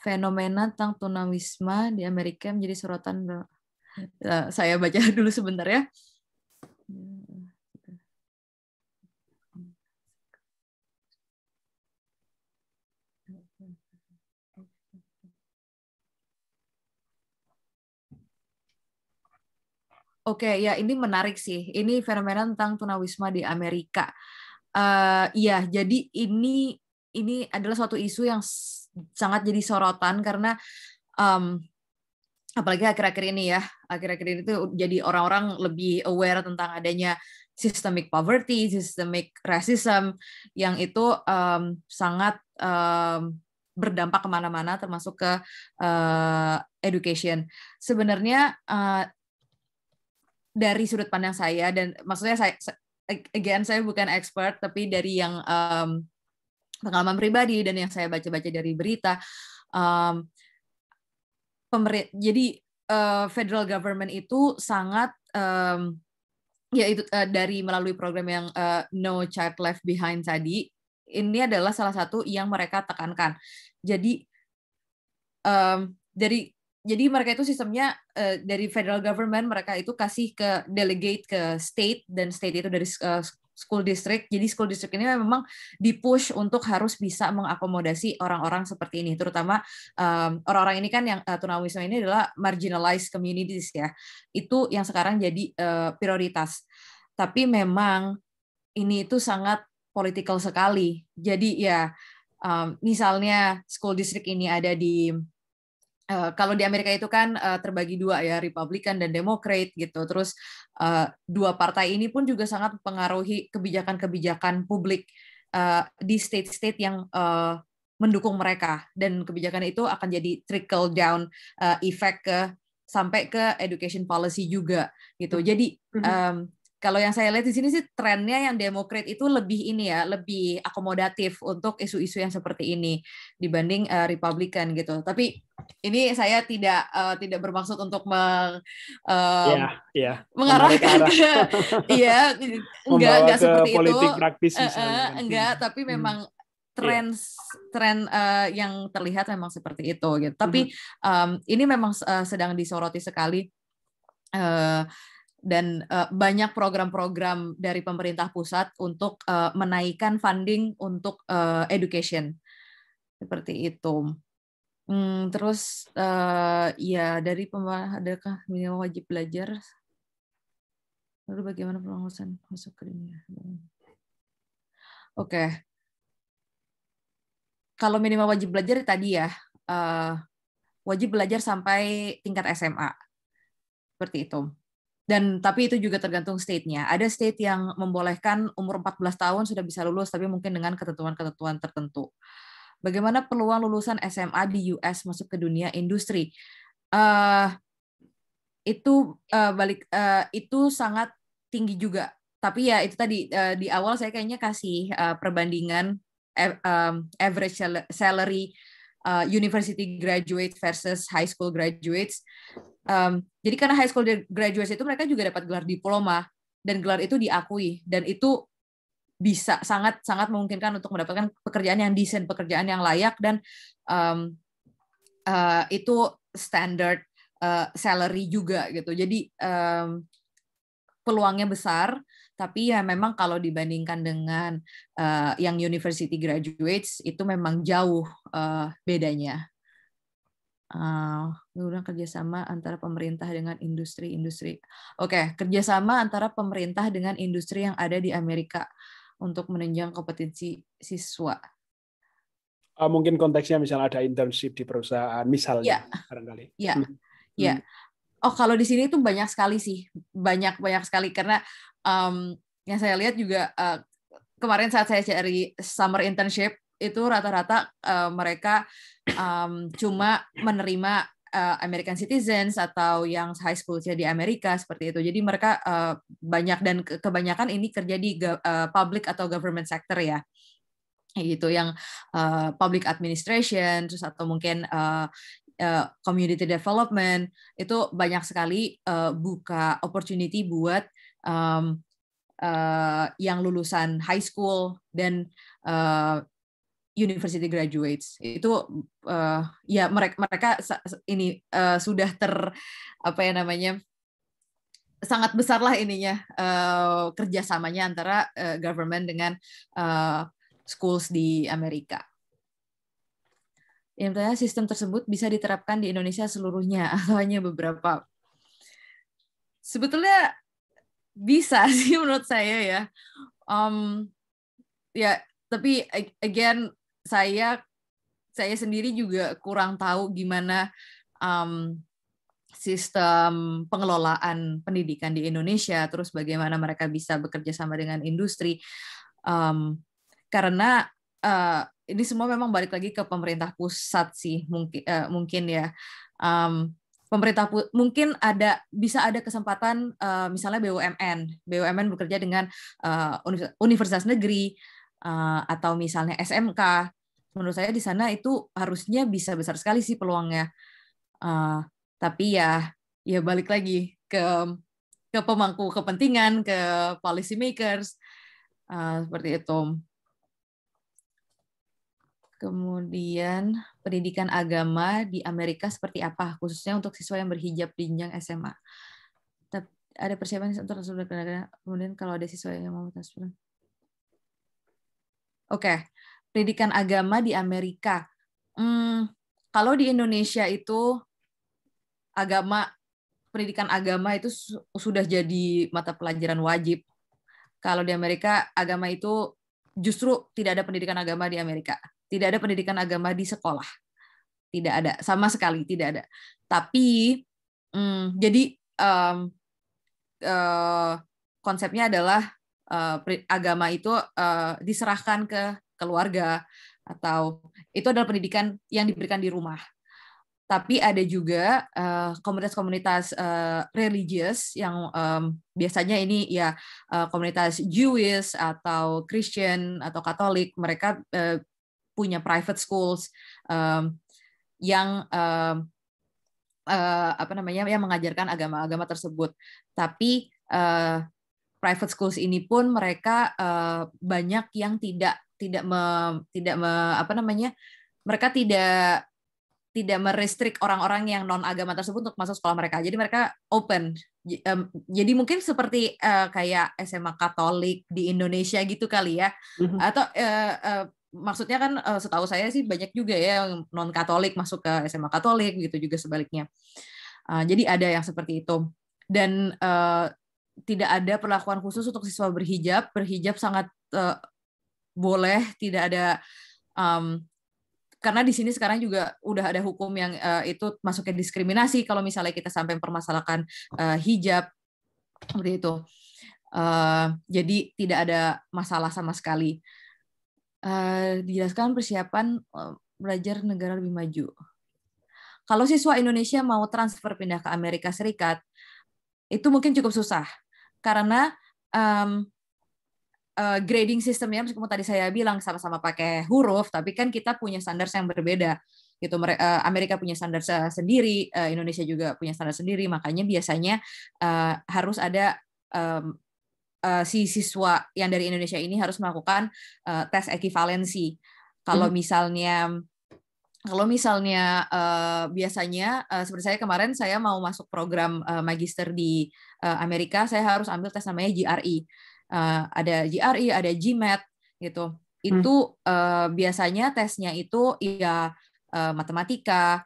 fenomena tentang tunawisma di Amerika menjadi sorotan. Uh, saya baca dulu sebentar ya. Uh, Oke, ya ini menarik sih. Ini fenomena tentang tunawisma di Amerika. Uh, ya, jadi ini ini adalah suatu isu yang sangat jadi sorotan karena um, apalagi akhir-akhir ini ya, akhir-akhir ini tuh jadi orang-orang lebih aware tentang adanya systemic poverty, systemic racism yang itu um, sangat um, berdampak kemana-mana, termasuk ke uh, education. Sebenarnya eh, dari sudut pandang saya dan maksudnya saya again saya bukan expert tapi dari yang um, pengalaman pribadi dan yang saya baca-baca dari berita um, pemerintah jadi uh, federal government itu sangat um, ya itu uh, dari melalui program yang uh, No Child Left Behind tadi ini adalah salah satu yang mereka tekankan jadi um, dari jadi mereka itu sistemnya uh, dari federal government mereka itu kasih ke delegate ke state dan state itu dari uh, school district. Jadi school district ini memang dipush untuk harus bisa mengakomodasi orang-orang seperti ini, terutama orang orang-orang ini kan yang uh, tunawisma ini adalah marginalized communities ya. Itu yang sekarang jadi uh, prioritas. Tapi memang ini itu sangat political sekali. Jadi ya um, misalnya school district ini ada di Uh, kalau di Amerika itu kan uh, terbagi dua ya Republikan dan Demokrat gitu. Terus uh, dua partai ini pun juga sangat mempengaruhi kebijakan-kebijakan publik uh, di state-state yang uh, mendukung mereka dan kebijakan itu akan jadi trickle down uh, effect ke sampai ke education policy juga gitu. Hmm. Jadi um, kalau yang saya lihat di sini sih trennya yang Demokrat itu lebih ini ya, lebih akomodatif untuk isu-isu yang seperti ini dibanding uh, eh, Republikan gitu. Tapi ini saya tidak uh, tidak bermaksud untuk meng, uh, yeah, yeah. mengarahkan ke iya enggak enggak seperti itu. Praktis uh, enggak, tapi hmm. memang hmm iya. tren yeah. tren uh, eh, yang terlihat memang seperti itu gitu. Tapi mm -hmm. um, ini memang uh, sedang disoroti sekali uh, dan uh, banyak program-program dari pemerintah pusat untuk uh, menaikkan funding untuk uh, education seperti itu. Hmm, terus uh, ya dari pemerintah adakah minimal wajib belajar? Lalu bagaimana pengawasan masuk ke dunia? Oke. Okay. Kalau minimal wajib belajar tadi ya, wajib belajar sampai tingkat SMA. Seperti itu dan tapi itu juga tergantung state-nya. Ada state yang membolehkan umur 14 tahun sudah bisa lulus tapi mungkin dengan ketentuan-ketentuan tertentu. Bagaimana peluang lulusan SMA di US masuk ke dunia industri? Uh, itu uh, balik uh, itu sangat tinggi juga. Tapi ya itu tadi uh, di awal saya kayaknya kasih uh, perbandingan average salary Uh, university graduate versus high school graduates. Um, jadi karena high school graduates itu mereka juga dapat gelar diploma dan gelar itu diakui dan itu bisa sangat sangat memungkinkan untuk mendapatkan pekerjaan yang desain, pekerjaan yang layak dan um, uh, itu standar uh, salary juga gitu. Jadi um, peluangnya besar tapi ya memang kalau dibandingkan dengan uh, yang university graduates itu memang jauh uh, bedanya. Uh, eh, ulang kerjasama antara pemerintah dengan industri-industri. Oke, okay, kerjasama antara pemerintah dengan industri yang ada di Amerika untuk menunjang kompetensi siswa. Uh, mungkin konteksnya misalnya ada internship di perusahaan, misalnya yeah. barangkali. Ya, yeah. Hmm. ya. Yeah. Hmm. Oh, kalau di sini itu banyak sekali sih, banyak banyak sekali karena um, yang saya lihat juga uh, kemarin saat saya cari summer internship itu rata-rata uh, mereka um, cuma menerima uh, American citizens atau yang high school di Amerika seperti itu. Jadi mereka uh, banyak dan kebanyakan ini kerja di uh, public atau government sector ya gitu yang uh, public administration terus atau mungkin uh, uh, community development itu banyak sekali uh, buka opportunity buat um, uh, yang lulusan high school dan uh, university graduates itu uh, ya mereka mereka ini uh, sudah ter apa ya namanya sangat besar lah ininya uh, kerjasamanya antara uh, government dengan uh, schools di Amerika. Yang pertama, sistem tersebut bisa diterapkan di Indonesia seluruhnya atau hanya beberapa. Sebetulnya bisa sih menurut saya ya um, ya tapi again saya saya sendiri juga kurang tahu gimana um, sistem pengelolaan pendidikan di Indonesia, terus bagaimana mereka bisa bekerja sama dengan industri, um, karena uh, ini semua memang balik lagi ke pemerintah pusat sih mungkin uh, eh, mungkin ya, um, pemerintah mungkin ada bisa ada kesempatan uh, misalnya BUMN BUMN bekerja dengan uh, universitas negeri uh, atau misalnya SMK menurut saya di sana itu harusnya bisa besar sekali sih peluangnya uh, tapi ya ya balik lagi ke ke pemangku kepentingan ke policy makers uh, seperti itu Kemudian pendidikan agama di Amerika seperti apa, khususnya untuk siswa yang berhijab di jenjang SMA. Ada persiapan untuk kemudian kalau ada siswa yang mau transfer. Oke, okay. pendidikan agama di Amerika. Hmm, kalau di Indonesia itu agama pendidikan agama itu sudah jadi mata pelajaran wajib. Kalau di Amerika agama itu justru tidak ada pendidikan agama di Amerika tidak ada pendidikan agama di sekolah. Tidak ada sama sekali tidak ada. Tapi hmm, jadi um, uh, konsepnya adalah uh, agama itu uh, diserahkan ke keluarga atau itu adalah pendidikan yang diberikan di rumah. Tapi ada juga komunitas-komunitas uh, uh, religius yang um, biasanya ini ya uh, komunitas Jewish atau Christian atau Katolik mereka uh, punya private schools um, yang um, uh, apa namanya yang mengajarkan agama-agama tersebut. Tapi uh, private schools ini pun mereka uh, banyak yang tidak tidak me, tidak me, apa namanya mereka tidak tidak merestrik orang-orang yang non agama tersebut untuk masuk sekolah mereka. Jadi mereka open. Jadi mungkin seperti kayak SMA Katolik di Indonesia gitu kali ya, mhm. atau maksudnya kan eh, setahu saya sih banyak juga ya yang non Katolik masuk ke SMA Katolik gitu juga sebaliknya. Eh, jadi ada yang seperti itu dan eh, tidak ada perlakuan khusus untuk siswa berhijab. Berhijab sangat boleh, tidak ada um, karena di sini sekarang juga udah ada hukum yang uh, itu masuknya diskriminasi kalau misalnya kita sampai mempermasalahkan uh, hijab seperti itu. Uh, jadi tidak ada masalah sama sekali uh, dijelaskan persiapan eh, belajar negara lebih maju. Kalau siswa Indonesia mau transfer pindah ke Amerika Serikat, itu mungkin cukup susah karena um, uh, grading sistemnya meskipun tadi saya bilang sama-sama pakai huruf, tapi kan kita punya standar yang berbeda gitu Amerika punya standar sendiri Indonesia juga punya standar sendiri makanya biasanya uh, harus ada um, Eh, si siswa yang dari Indonesia ini harus melakukan uh, tes ekivalensi. Kalau hmm. misalnya kalau misalnya uh, biasanya uh, seperti saya kemarin saya mau masuk program uh, magister di uh, Amerika, saya harus ambil tes namanya GRE. Uh, ada GRE, ada GMAT gitu. Hmm. Itu hmm. uh, biasanya tesnya itu ya uh, matematika,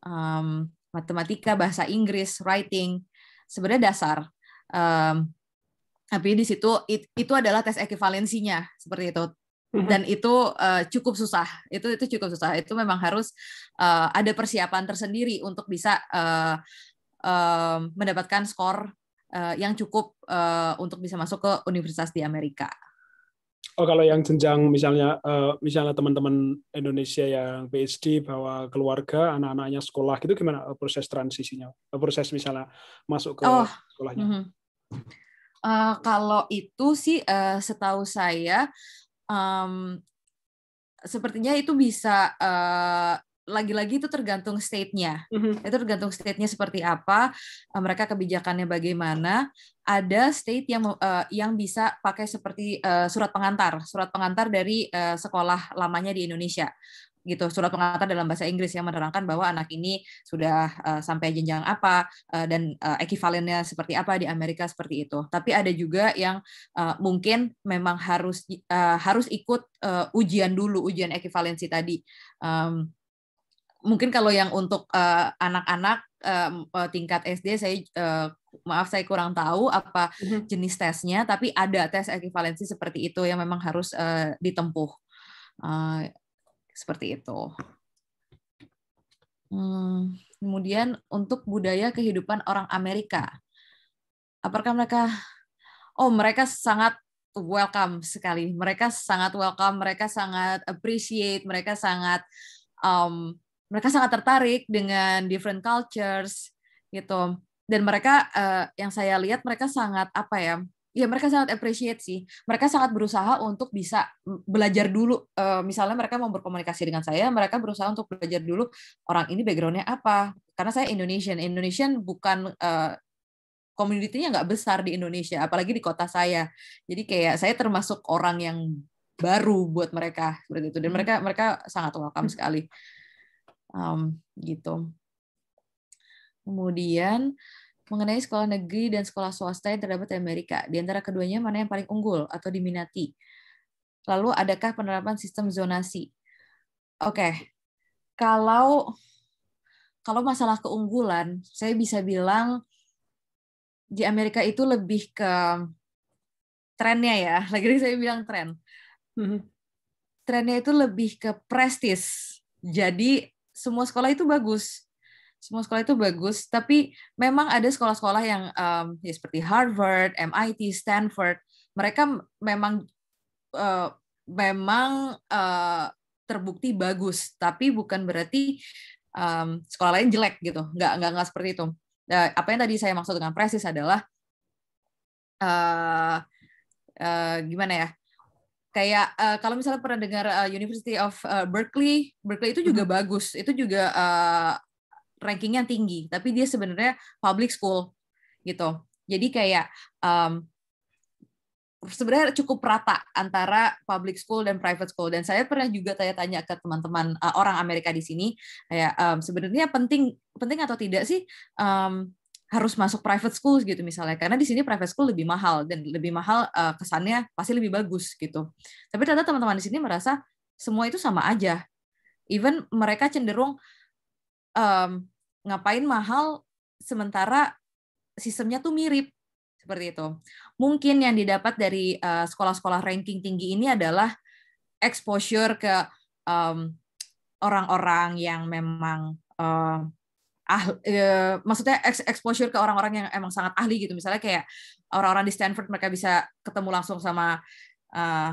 um, matematika, bahasa Inggris, writing, sebenarnya dasar. Um, tapi di situ it, itu adalah tes ekivalensinya seperti itu mm-hmm. dan itu uh, cukup susah itu itu cukup susah itu memang harus uh, ada persiapan tersendiri untuk bisa uh, uh, mendapatkan skor uh, yang cukup uh, untuk bisa masuk ke universitas di Amerika Oh kalau yang jenjang misalnya uh, misalnya teman-teman Indonesia yang PhD bawa keluarga anak-anaknya sekolah gitu gimana proses transisinya proses misalnya masuk ke oh. sekolahnya mm -hmm Uh, kalau itu sih uh, setahu saya um, sepertinya itu bisa uh, lagi-lagi itu tergantung state-nya. Mm-hmm. Itu tergantung state-nya seperti apa, mereka kebijakannya bagaimana. Ada state yang uh, yang bisa pakai seperti uh, surat pengantar, surat pengantar dari uh, sekolah lamanya di Indonesia gitu surat pengantar dalam bahasa Inggris yang menerangkan bahwa anak ini sudah uh, sampai jenjang apa uh, dan uh, eh, ekivalennya seperti apa di Amerika seperti itu. Tapi ada juga yang uh, mungkin memang harus uh, harus ikut uh, ujian dulu ujian ekivalensi tadi. Um, mungkin kalau yang untuk anak-anak uh, tingkat SD saya uh, maaf saya kurang tahu apa mhm. jenis tesnya tapi ada tes ekivalensi seperti itu yang memang harus uh, ditempuh. Uh, seperti itu. Hmm, kemudian untuk budaya kehidupan orang Amerika, apakah mereka? Oh, mereka sangat welcome sekali. Mereka sangat welcome, mereka sangat appreciate, mereka sangat um, mereka sangat tertarik dengan different cultures gitu. Dan mereka uh, yang saya lihat mereka sangat apa ya? ya mereka sangat appreciate sih. Mereka sangat berusaha untuk bisa mm, belajar dulu. Uh, misalnya mereka mau berkomunikasi dengan saya, mereka berusaha untuk belajar dulu orang ini backgroundnya apa. Karena saya Indonesian, Indonesian bukan uh, nggak besar di Indonesia, apalagi di kota saya. Jadi kayak saya termasuk orang yang baru buat mereka seperti itu. Dan hmm. mereka mereka sangat welcome sekali. Um, gitu. Kemudian mengenai sekolah negeri dan sekolah swasta yang terdapat di Amerika. Di antara keduanya, mana yang paling unggul atau diminati? Lalu, adakah penerapan sistem zonasi? Oke, okay. kalau kalau masalah keunggulan, saya bisa bilang di Amerika itu lebih ke trennya ya. Lagi saya bilang tren. Hmm. Trennya itu lebih ke prestis. Jadi semua sekolah itu bagus semua sekolah itu bagus tapi memang ada sekolah-sekolah yang um, ya seperti Harvard, MIT, Stanford mereka memang uh, memang uh, terbukti bagus tapi bukan berarti um, sekolah lain jelek gitu nggak nggak nggak seperti itu nah, apa yang tadi saya maksud dengan presis adalah uh, uh, gimana ya kayak uh, kalau misalnya pernah dengar uh, University of uh, Berkeley Berkeley itu juga -hmm. bagus itu juga uh, rankingnya tinggi, tapi dia sebenarnya public school gitu. Jadi kayak um, sebenarnya cukup rata antara public school dan private school. Dan saya pernah juga tanya-tanya ke teman-teman uh, orang Amerika di sini, kayak um, sebenarnya penting penting atau tidak sih um, harus masuk private school gitu misalnya karena di sini private school lebih mahal dan lebih mahal uh, kesannya pasti lebih bagus gitu tapi ternyata teman-teman di sini merasa semua itu sama aja even mereka cenderung um, ngapain mahal sementara sistemnya tuh mirip seperti itu. Mungkin yang didapat dari eh, sekolah-sekolah uh, ranking tinggi ini adalah exposure ke orang-orang um, yang memang uh, ah, uh, maksudnya exposure ke orang-orang yang emang sangat ahli gitu. Misalnya kayak orang-orang di Stanford mereka bisa ketemu langsung sama uh,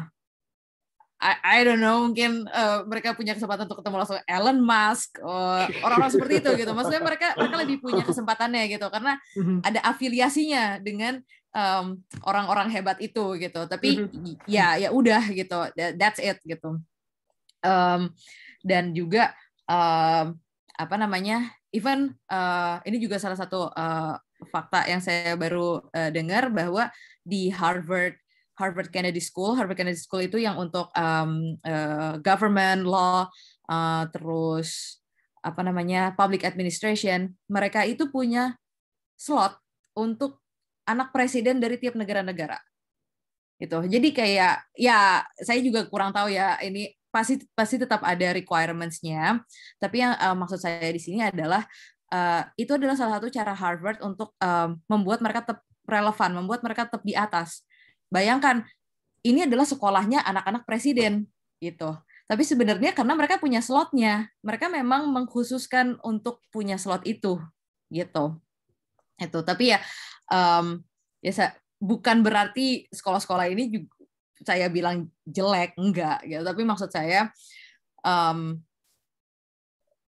I, I don't know mungkin uh, mereka punya kesempatan untuk ketemu langsung Elon Musk orang eh, orang-orang seperti itu gitu maksudnya mereka mereka lebih punya kesempatannya gitu karena mhm. ada afiliasinya dengan orang orang-orang hebat itu gitu tapi mhm. ya ya udah gitu That, that's it gitu um, dan juga um, apa namanya even uh, ini juga salah satu uh, fakta yang saya baru uh, dengar bahwa di Harvard Harvard Kennedy School. Harvard Kennedy School itu yang untuk um, uh, government law, uh, terus apa namanya public administration. Mereka itu punya slot untuk anak presiden dari tiap negara-negara. Gitu. Jadi kayak ya saya juga kurang tahu ya ini pasti pasti tetap ada requirements-nya. Tapi yang uh, maksud saya di sini adalah uh, itu adalah salah satu cara Harvard untuk um, membuat mereka tetap relevan, membuat mereka tetap di atas. Bayangkan ini adalah sekolahnya anak-anak presiden gitu. Tapi sebenarnya karena mereka punya slotnya, mereka memang mengkhususkan untuk punya slot itu gitu. Itu. Tapi ya um, ya saya, bukan berarti sekolah-sekolah ini juga saya bilang jelek enggak gitu. Tapi maksud saya um,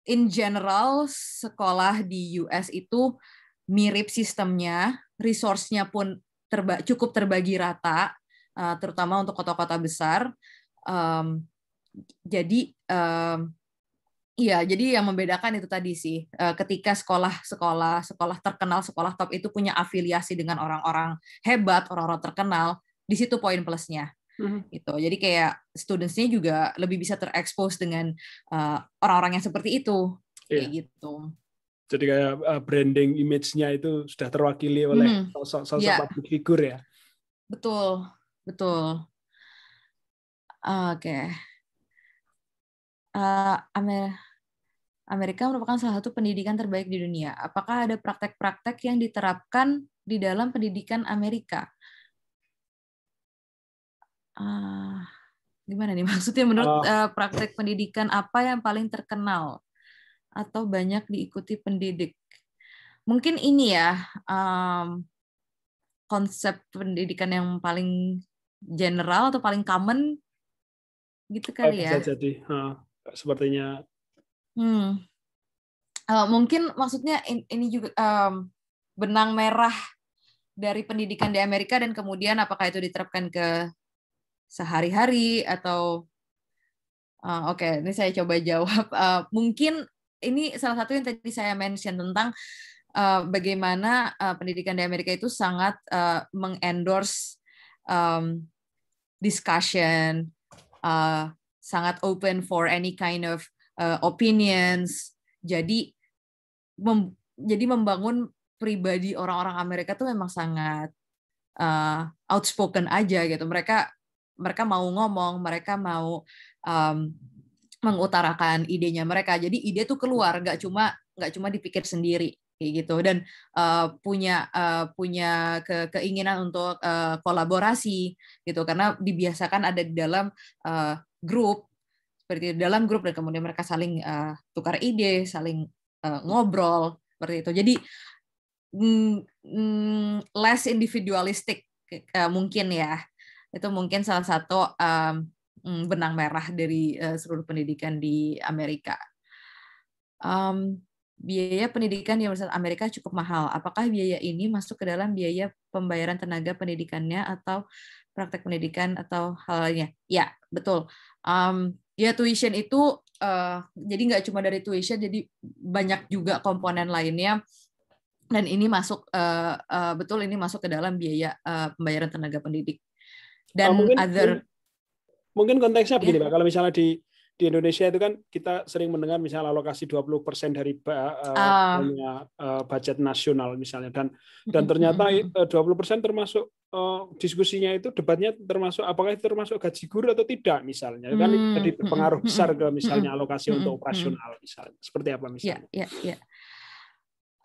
in general sekolah di US itu mirip sistemnya, resource-nya pun terba cukup terbagi rata, uh, terutama untuk kota-kota besar. Um, jadi um, Iya, jadi yang membedakan itu tadi sih. Eh, ketika sekolah-sekolah, sekolah terkenal, sekolah top itu punya afiliasi dengan orang-orang hebat, orang-orang terkenal. Di situ poin plusnya. Mm-hmm. gitu. Jadi kayak studentsnya juga lebih bisa terekspos dengan uh, orang-orang yang seperti itu, yeah. kayak iya. gitu jadi kayak eh, branding image-nya itu sudah terwakili oleh sosok sosok yeah. public figure ya betul betul oke okay. uh, eh, Amerika merupakan salah satu pendidikan terbaik di dunia. Apakah ada praktek-praktek yang diterapkan di dalam pendidikan Amerika? Uh, gimana nih maksudnya menurut uh, praktek pendidikan apa yang paling terkenal atau banyak diikuti pendidik. Mungkin ini ya um, konsep pendidikan yang paling general atau paling common gitu kali ya. Bisa jadi, ha, sepertinya. Hmm. Uh, mungkin maksudnya ini juga um, benang merah dari pendidikan di Amerika dan kemudian apakah itu diterapkan ke sehari-hari atau uh, oke okay, ini saya coba jawab uh, mungkin ini salah satu yang tadi saya mention tentang uh, bagaimana uh, pendidikan di Amerika itu sangat uh, mengendorse um, discussion, uh, sangat open for any kind of uh, opinions. Jadi mem jadi membangun pribadi orang-orang Amerika itu memang sangat uh, outspoken aja gitu. Mereka mereka mau ngomong, mereka mau um, mengutarakan idenya mereka. Jadi ide tuh keluar, nggak cuma nggak cuma dipikir sendiri kayak gitu dan uh, punya uh, punya ke keinginan untuk uh, kolaborasi gitu karena dibiasakan ada di dalam uh, grup seperti itu, dalam grup dan kemudian mereka saling uh, tukar ide, saling uh, ngobrol seperti itu. Jadi mm, mm, less individualistik uh, mungkin ya. Itu mungkin salah satu um, Mm, benang merah dari eh, seluruh pendidikan di Amerika. Um, biaya pendidikan di Universitas Amerika cukup mahal. Apakah biaya ini masuk ke dalam biaya pembayaran tenaga pendidikannya atau praktek pendidikan atau hal lainnya? Ya, betul. Um, ya tuition itu uh, jadi nggak cuma dari tuition, jadi banyak juga komponen lainnya. Dan ini masuk uh, uh, betul ini masuk ke dalam biaya uh, pembayaran tenaga pendidik dan oh, mungkin, other Mungkin konteksnya begini, iya. Pak. Kalau misalnya di di Indonesia itu kan kita sering mendengar misalnya alokasi 20% dari uh, uh. Uh, budget nasional misalnya dan dan ternyata 20% eh, termasuk uh, diskusinya itu debatnya termasuk apakah itu termasuk gaji guru atau tidak misalnya kan hmm, jadi pengaruh besar ke misalnya alokasi untuk operasional misalnya seperti apa iya, misalnya. Ya, ya, ya.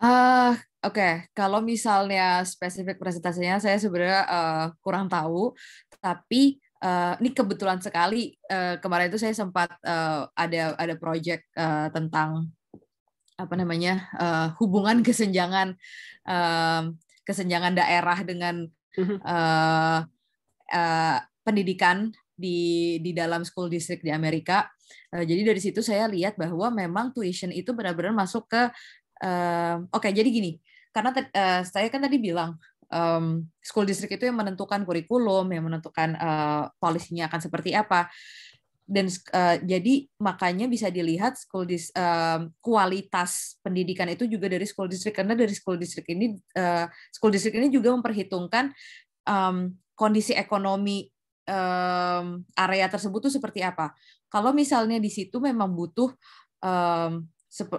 Uh, Oke, okay. kalau misalnya spesifik presentasinya saya sebenarnya uh, kurang tahu, tapi uh, ini kebetulan sekali uh, kemarin itu saya sempat uh, ada ada proyek uh, tentang apa namanya uh, hubungan kesenjangan uh, kesenjangan daerah dengan uh, uh, pendidikan di di dalam school district di Amerika. Uh, jadi dari situ saya lihat bahwa memang tuition itu benar-benar masuk ke uh, oke okay, jadi gini karena uh, saya kan tadi bilang um, school district itu yang menentukan kurikulum, yang menentukan uh, polisinya akan seperti apa. Dan uh, jadi makanya bisa dilihat school dis, uh, kualitas pendidikan itu juga dari school district karena dari school district ini uh, school district ini juga memperhitungkan um, kondisi ekonomi um, area tersebut tuh seperti apa. Kalau misalnya di situ memang butuh um,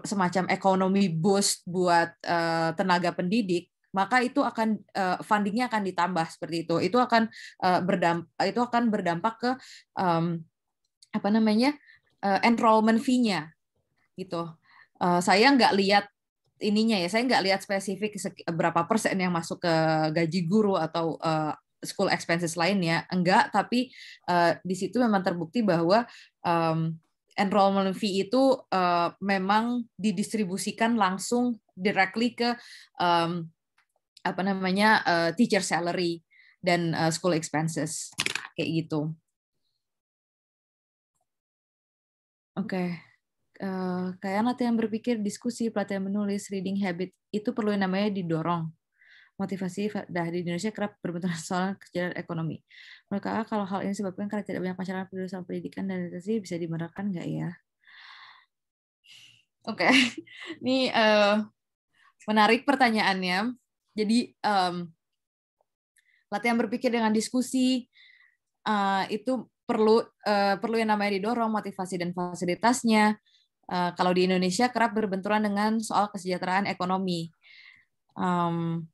semacam ekonomi boost buat uh, tenaga pendidik maka itu akan uh, fundingnya akan ditambah seperti itu. Itu akan uh, eh, berdampak itu akan berdampak ke um, apa namanya uh, enrollment fee-nya gitu. Uh, saya nggak lihat ininya ya, saya nggak lihat spesifik berapa persen yang masuk ke gaji guru atau uh, school expenses lainnya, enggak. Tapi uh, di situ memang terbukti bahwa um, enrollment fee itu uh, memang didistribusikan langsung directly ke um, apa namanya uh, teacher salary dan uh, school expenses kayak gitu. Oke. Okay. Uh, eh, kayak latihan berpikir, diskusi, pelatihan menulis, reading habit itu perlu yang namanya didorong motivasi dah di Indonesia kerap berbenturan soal kejadian ekonomi. Mereka kalau hal ini sebabkan karena tidak banyak masyarakat pendidikan, pendidikan dan literasi bisa dimerahkan nggak ya? Oke, okay. ini uh, menarik pertanyaannya. Jadi um, latihan berpikir dengan diskusi uh, itu perlu uh, perlu yang namanya didorong motivasi dan fasilitasnya. Uh, kalau di Indonesia kerap berbenturan dengan soal kesejahteraan ekonomi. Um,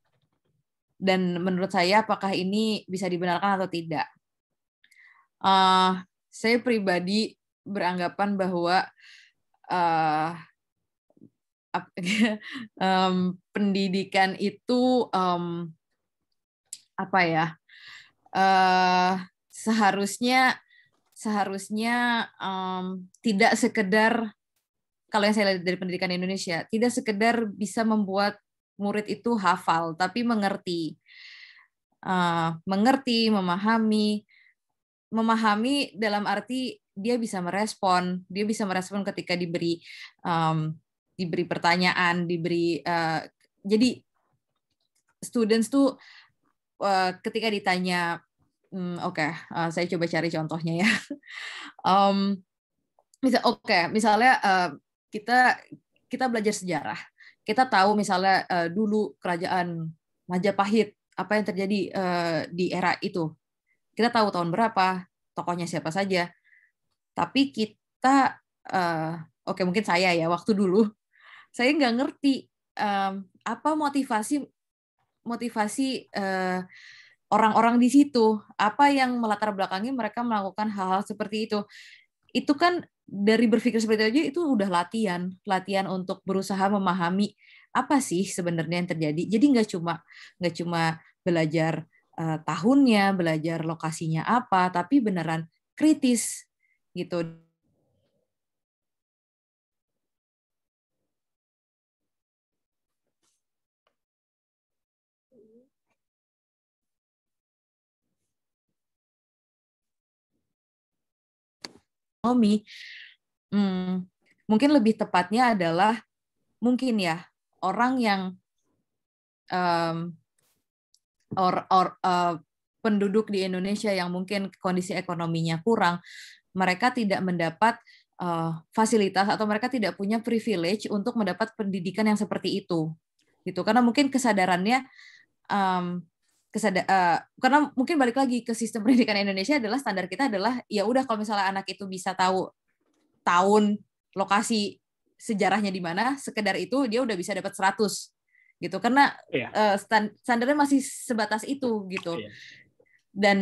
dan menurut saya apakah ini bisa dibenarkan atau tidak? Uh, saya pribadi beranggapan bahwa uh, um, pendidikan itu um, apa ya uh, seharusnya seharusnya um, tidak sekedar kalau yang saya lihat dari pendidikan Indonesia tidak sekedar bisa membuat murid itu hafal tapi mengerti uh, mengerti memahami memahami dalam arti dia bisa merespon dia bisa merespon ketika diberi um, diberi pertanyaan, diberi uh, jadi students tuh uh, ketika ditanya, um, oke, okay, uh, eh, saya coba cari contohnya ya. um, misal, oke, okay, misalnya uh, kita kita belajar sejarah, kita tahu misalnya uh, dulu kerajaan Majapahit apa yang terjadi uh, di era itu, kita tahu tahun berapa, tokohnya siapa saja, tapi kita uh, oke mungkin saya ya waktu dulu saya nggak ngerti um, apa motivasi motivasi orang eh, orang-orang di situ, apa yang melatar belakangi mereka melakukan hal-hal seperti itu. Itu kan dari berpikir seperti itu aja itu udah latihan, latihan untuk berusaha memahami apa sih sebenarnya yang terjadi. Jadi nggak cuma nggak cuma belajar uh, tahunnya, belajar lokasinya apa, tapi beneran kritis gitu ekonomi. Hmm, mungkin lebih tepatnya adalah mungkin ya orang yang um, or, or, uh, penduduk di Indonesia yang mungkin kondisi ekonominya kurang, mereka tidak mendapat uh, fasilitas atau mereka tidak punya privilege untuk mendapat pendidikan yang seperti itu, gitu. Karena mungkin kesadarannya um, kesada uh, karena mungkin balik lagi ke sistem pendidikan Indonesia adalah standar kita adalah ya udah kalau misalnya anak itu bisa tahu tahun lokasi sejarahnya di mana sekedar itu dia udah bisa dapat 100 gitu karena yeah. Iya. uh, stand, standarnya masih sebatas itu gitu yeah. dan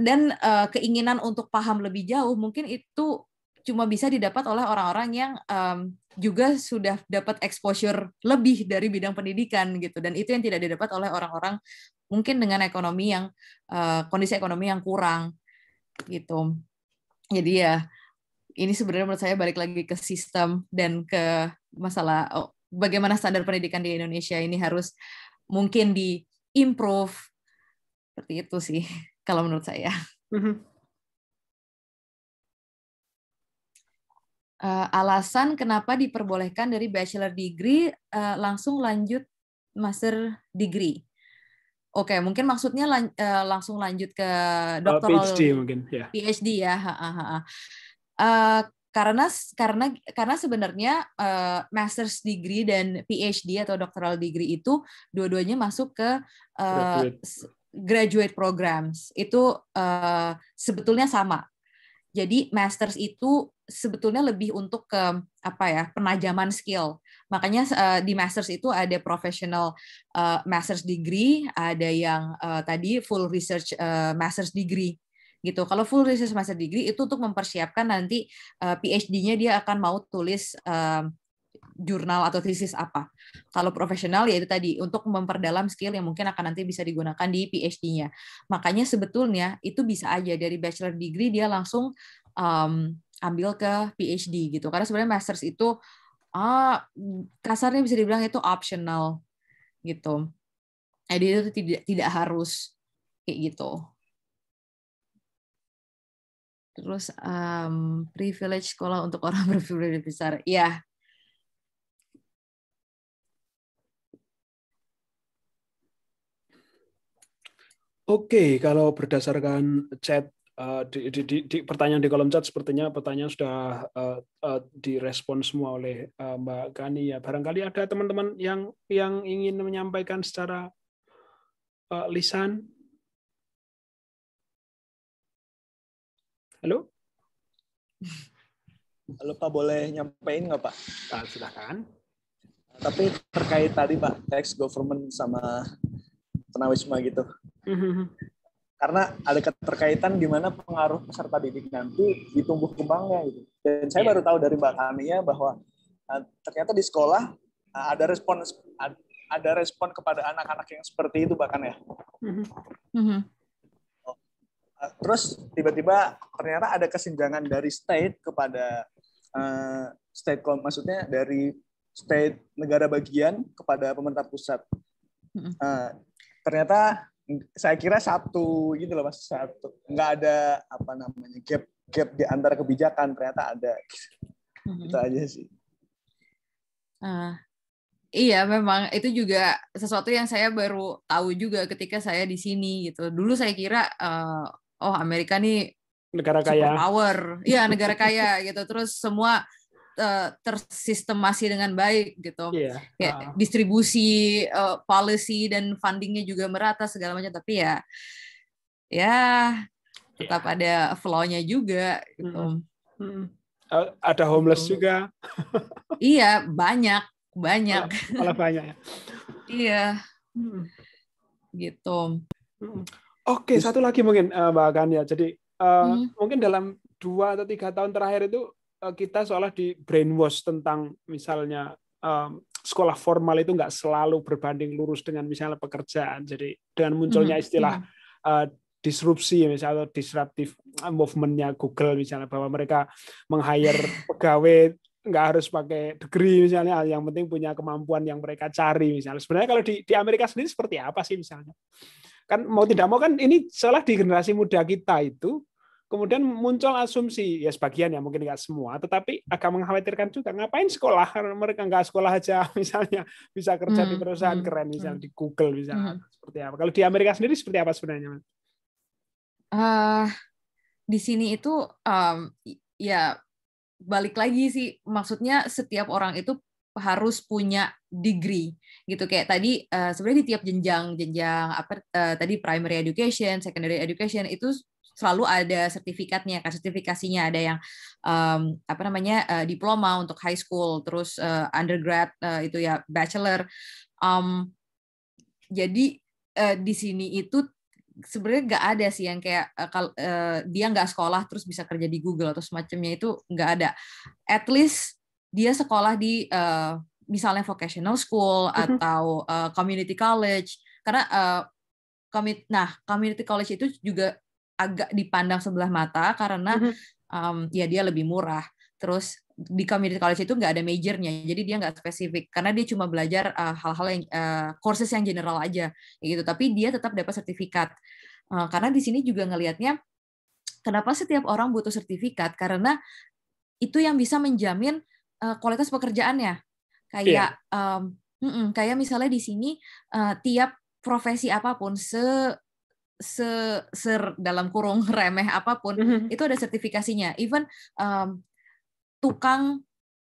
dan uh, keinginan untuk paham lebih jauh mungkin itu cuma bisa didapat oleh orang-orang yang um, juga sudah dapat exposure lebih dari bidang pendidikan gitu dan itu yang tidak didapat oleh orang-orang mungkin dengan ekonomi yang uh, kondisi ekonomi yang kurang gitu jadi ya ini sebenarnya menurut saya balik lagi ke sistem dan ke masalah oh, bagaimana standar pendidikan di Indonesia ini harus mungkin di improve seperti itu sih kalau menurut saya. Mm-hmm. uh, alasan kenapa diperbolehkan dari bachelor degree uh, langsung lanjut master degree. Oke, okay, mungkin maksudnya lan, uh, langsung lanjut ke uh, oh, PhD mungkin, yeah. PhD ya. Uh, karena karena karena sebenarnya uh, master's degree dan PhD atau doctoral degree itu dua-duanya masuk ke uh, graduate. graduate programs itu uh, sebetulnya sama jadi masters itu sebetulnya lebih untuk ke apa ya penajaman skill. Makanya eh, di masters itu ada professional eh, masters degree, ada yang eh, tadi full research masters degree gitu. Kalau full research masters degree itu untuk mempersiapkan nanti PhD-nya dia akan mau tulis jurnal atau tesis apa. Kalau profesional ya itu tadi untuk memperdalam skill yang mungkin akan nanti bisa digunakan di PhD-nya. Makanya sebetulnya itu bisa aja dari bachelor degree dia langsung um, ambil ke PhD gitu. Karena sebenarnya masters itu ah kasarnya bisa dibilang itu optional gitu. Jadi itu tidak tidak harus kayak gitu. Terus um, privilege sekolah untuk orang berprivilege besar. Ya, Oke, kalau berdasarkan chat uh, di, di, di, di pertanyaan di kolom chat sepertinya pertanyaan sudah uh, uh, direspon semua oleh uh, Mbak Gani ya. Barangkali ada teman-teman yang yang ingin menyampaikan secara uh, lisan. Halo? Halo Pak, boleh nyampein nggak Pak? Nah, silakan. Tapi terkait tadi Pak, tax government sama tunawisma gitu. Mm-hmm. Karena ada keterkaitan di mana pengaruh peserta didik nanti ditumbuh kembangnya gitu. Dan saya iya. baru tahu dari Mbak Kania bahwa uh, ternyata di sekolah uh, ada respon ada respon kepada anak-anak yang seperti itu bahkan ya. Uh, terus tiba-tiba ternyata ada kesenjangan dari state kepada uh, state maksudnya dari state negara bagian kepada pemerintah pusat. Uh, ternyata saya kira satu gitu loh mas satu nggak ada apa namanya gap gap di antara kebijakan ternyata ada mm itu aja sih uh, iya memang itu juga sesuatu yang saya baru tahu juga ketika saya di sini gitu dulu saya kira uh, oh Amerika nih negara kaya power iya negara kaya gitu terus semua Eh, tersistemasi dengan baik gitu. Yeah. Kayak uh. distribusi uh, policy dan fundingnya juga merata segala macam tapi ya ya tetap yeah. ada flow-nya juga gitu. Mm -hmm. hmm. ada homeless gitu. juga. iya, banyak, banyak. Malah banyak ya. iya. Hmm. Gitu. Hmm. Oke, okay, satu lagi mungkin uh, Mbak Kania. Ya. Jadi uh, mungkin dalam dua atau tiga tahun terakhir itu Eh, kita seolah di brainwash tentang misalnya um, sekolah formal itu nggak selalu berbanding lurus dengan misalnya pekerjaan. Jadi dengan munculnya hmm, istilah mm -hmm. uh, disrupsi ya, misalnya atau disruptive eh, movementnya Google misalnya bahwa mereka meng-hire pegawai nggak harus pakai degree misalnya ah, yang penting punya kemampuan yang mereka cari misalnya sebenarnya kalau di di Amerika sendiri seperti apa sih misalnya kan mau tidak mau kan ini salah di generasi muda kita itu kemudian muncul asumsi ya sebagian ya mungkin nggak semua tetapi agak mengkhawatirkan juga ngapain sekolah mereka nggak sekolah aja misalnya bisa kerja hmm, di perusahaan hmm, keren misalnya hmm. di Google misalnya hmm. seperti apa kalau di Amerika sendiri seperti apa sebenarnya uh, di sini itu um, ya balik lagi sih maksudnya setiap orang itu harus punya degree gitu kayak tadi sebenarnya di tiap jenjang jenjang apa tadi primary education secondary education itu selalu ada sertifikatnya kan sertifikasinya ada yang um, apa namanya uh, diploma untuk high school terus uh, undergrad uh, itu ya bachelor um, jadi uh, di sini itu sebenarnya nggak ada sih yang kayak uh, kalau uh, dia nggak sekolah terus bisa kerja di Google atau semacamnya itu nggak ada at least dia sekolah di uh, misalnya vocational school mhm. atau uh, community college karena uh, Nah, community college itu juga agak dipandang sebelah mata karena um, ya dia lebih murah. Terus di community college itu nggak ada majornya, jadi dia nggak spesifik karena dia cuma belajar eh, hal-hal uh, yang uh, yang general aja gitu. Tapi dia tetap dapat sertifikat uh, karena di sini juga ngelihatnya kenapa setiap orang butuh sertifikat karena itu yang bisa menjamin uh, kualitas pekerjaannya. Kayak yeah. Iya. um, kayak misalnya di sini uh, tiap profesi apapun se se, se dalam kurung remeh apapun mm -hmm. itu ada sertifikasinya. Even um, tukang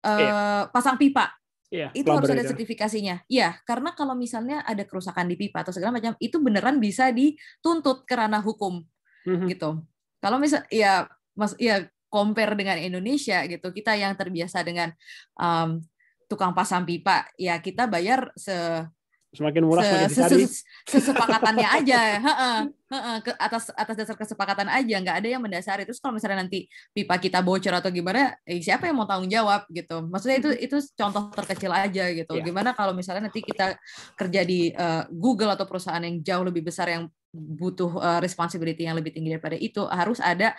uh, iya. eh, yeah. pasang pipa Yeah, itu harus ada gitu. sertifikasinya. Ya, karena kalau misalnya ada kerusakan di pipa atau segala macam, itu beneran bisa dituntut ke hukum, mm-hmm. gitu. Kalau misal, ya, mas, ya compare dengan Indonesia gitu, kita yang terbiasa dengan um, tukang pasang pipa, ya kita bayar se semakin murah Se semakin dicari. Sesepakatannya aja, -ha. Ha -ha. ke atas atas dasar kesepakatan aja, nggak ada yang mendasari. Terus kalau misalnya nanti pipa kita bocor atau gimana, eh, siapa yang mau tanggung jawab gitu? Maksudnya itu itu contoh terkecil aja gitu. Yeah. Gimana kalau misalnya nanti kita kerja di uh, Google atau perusahaan yang jauh lebih besar yang butuh uh, responsibility yang lebih tinggi daripada itu, harus ada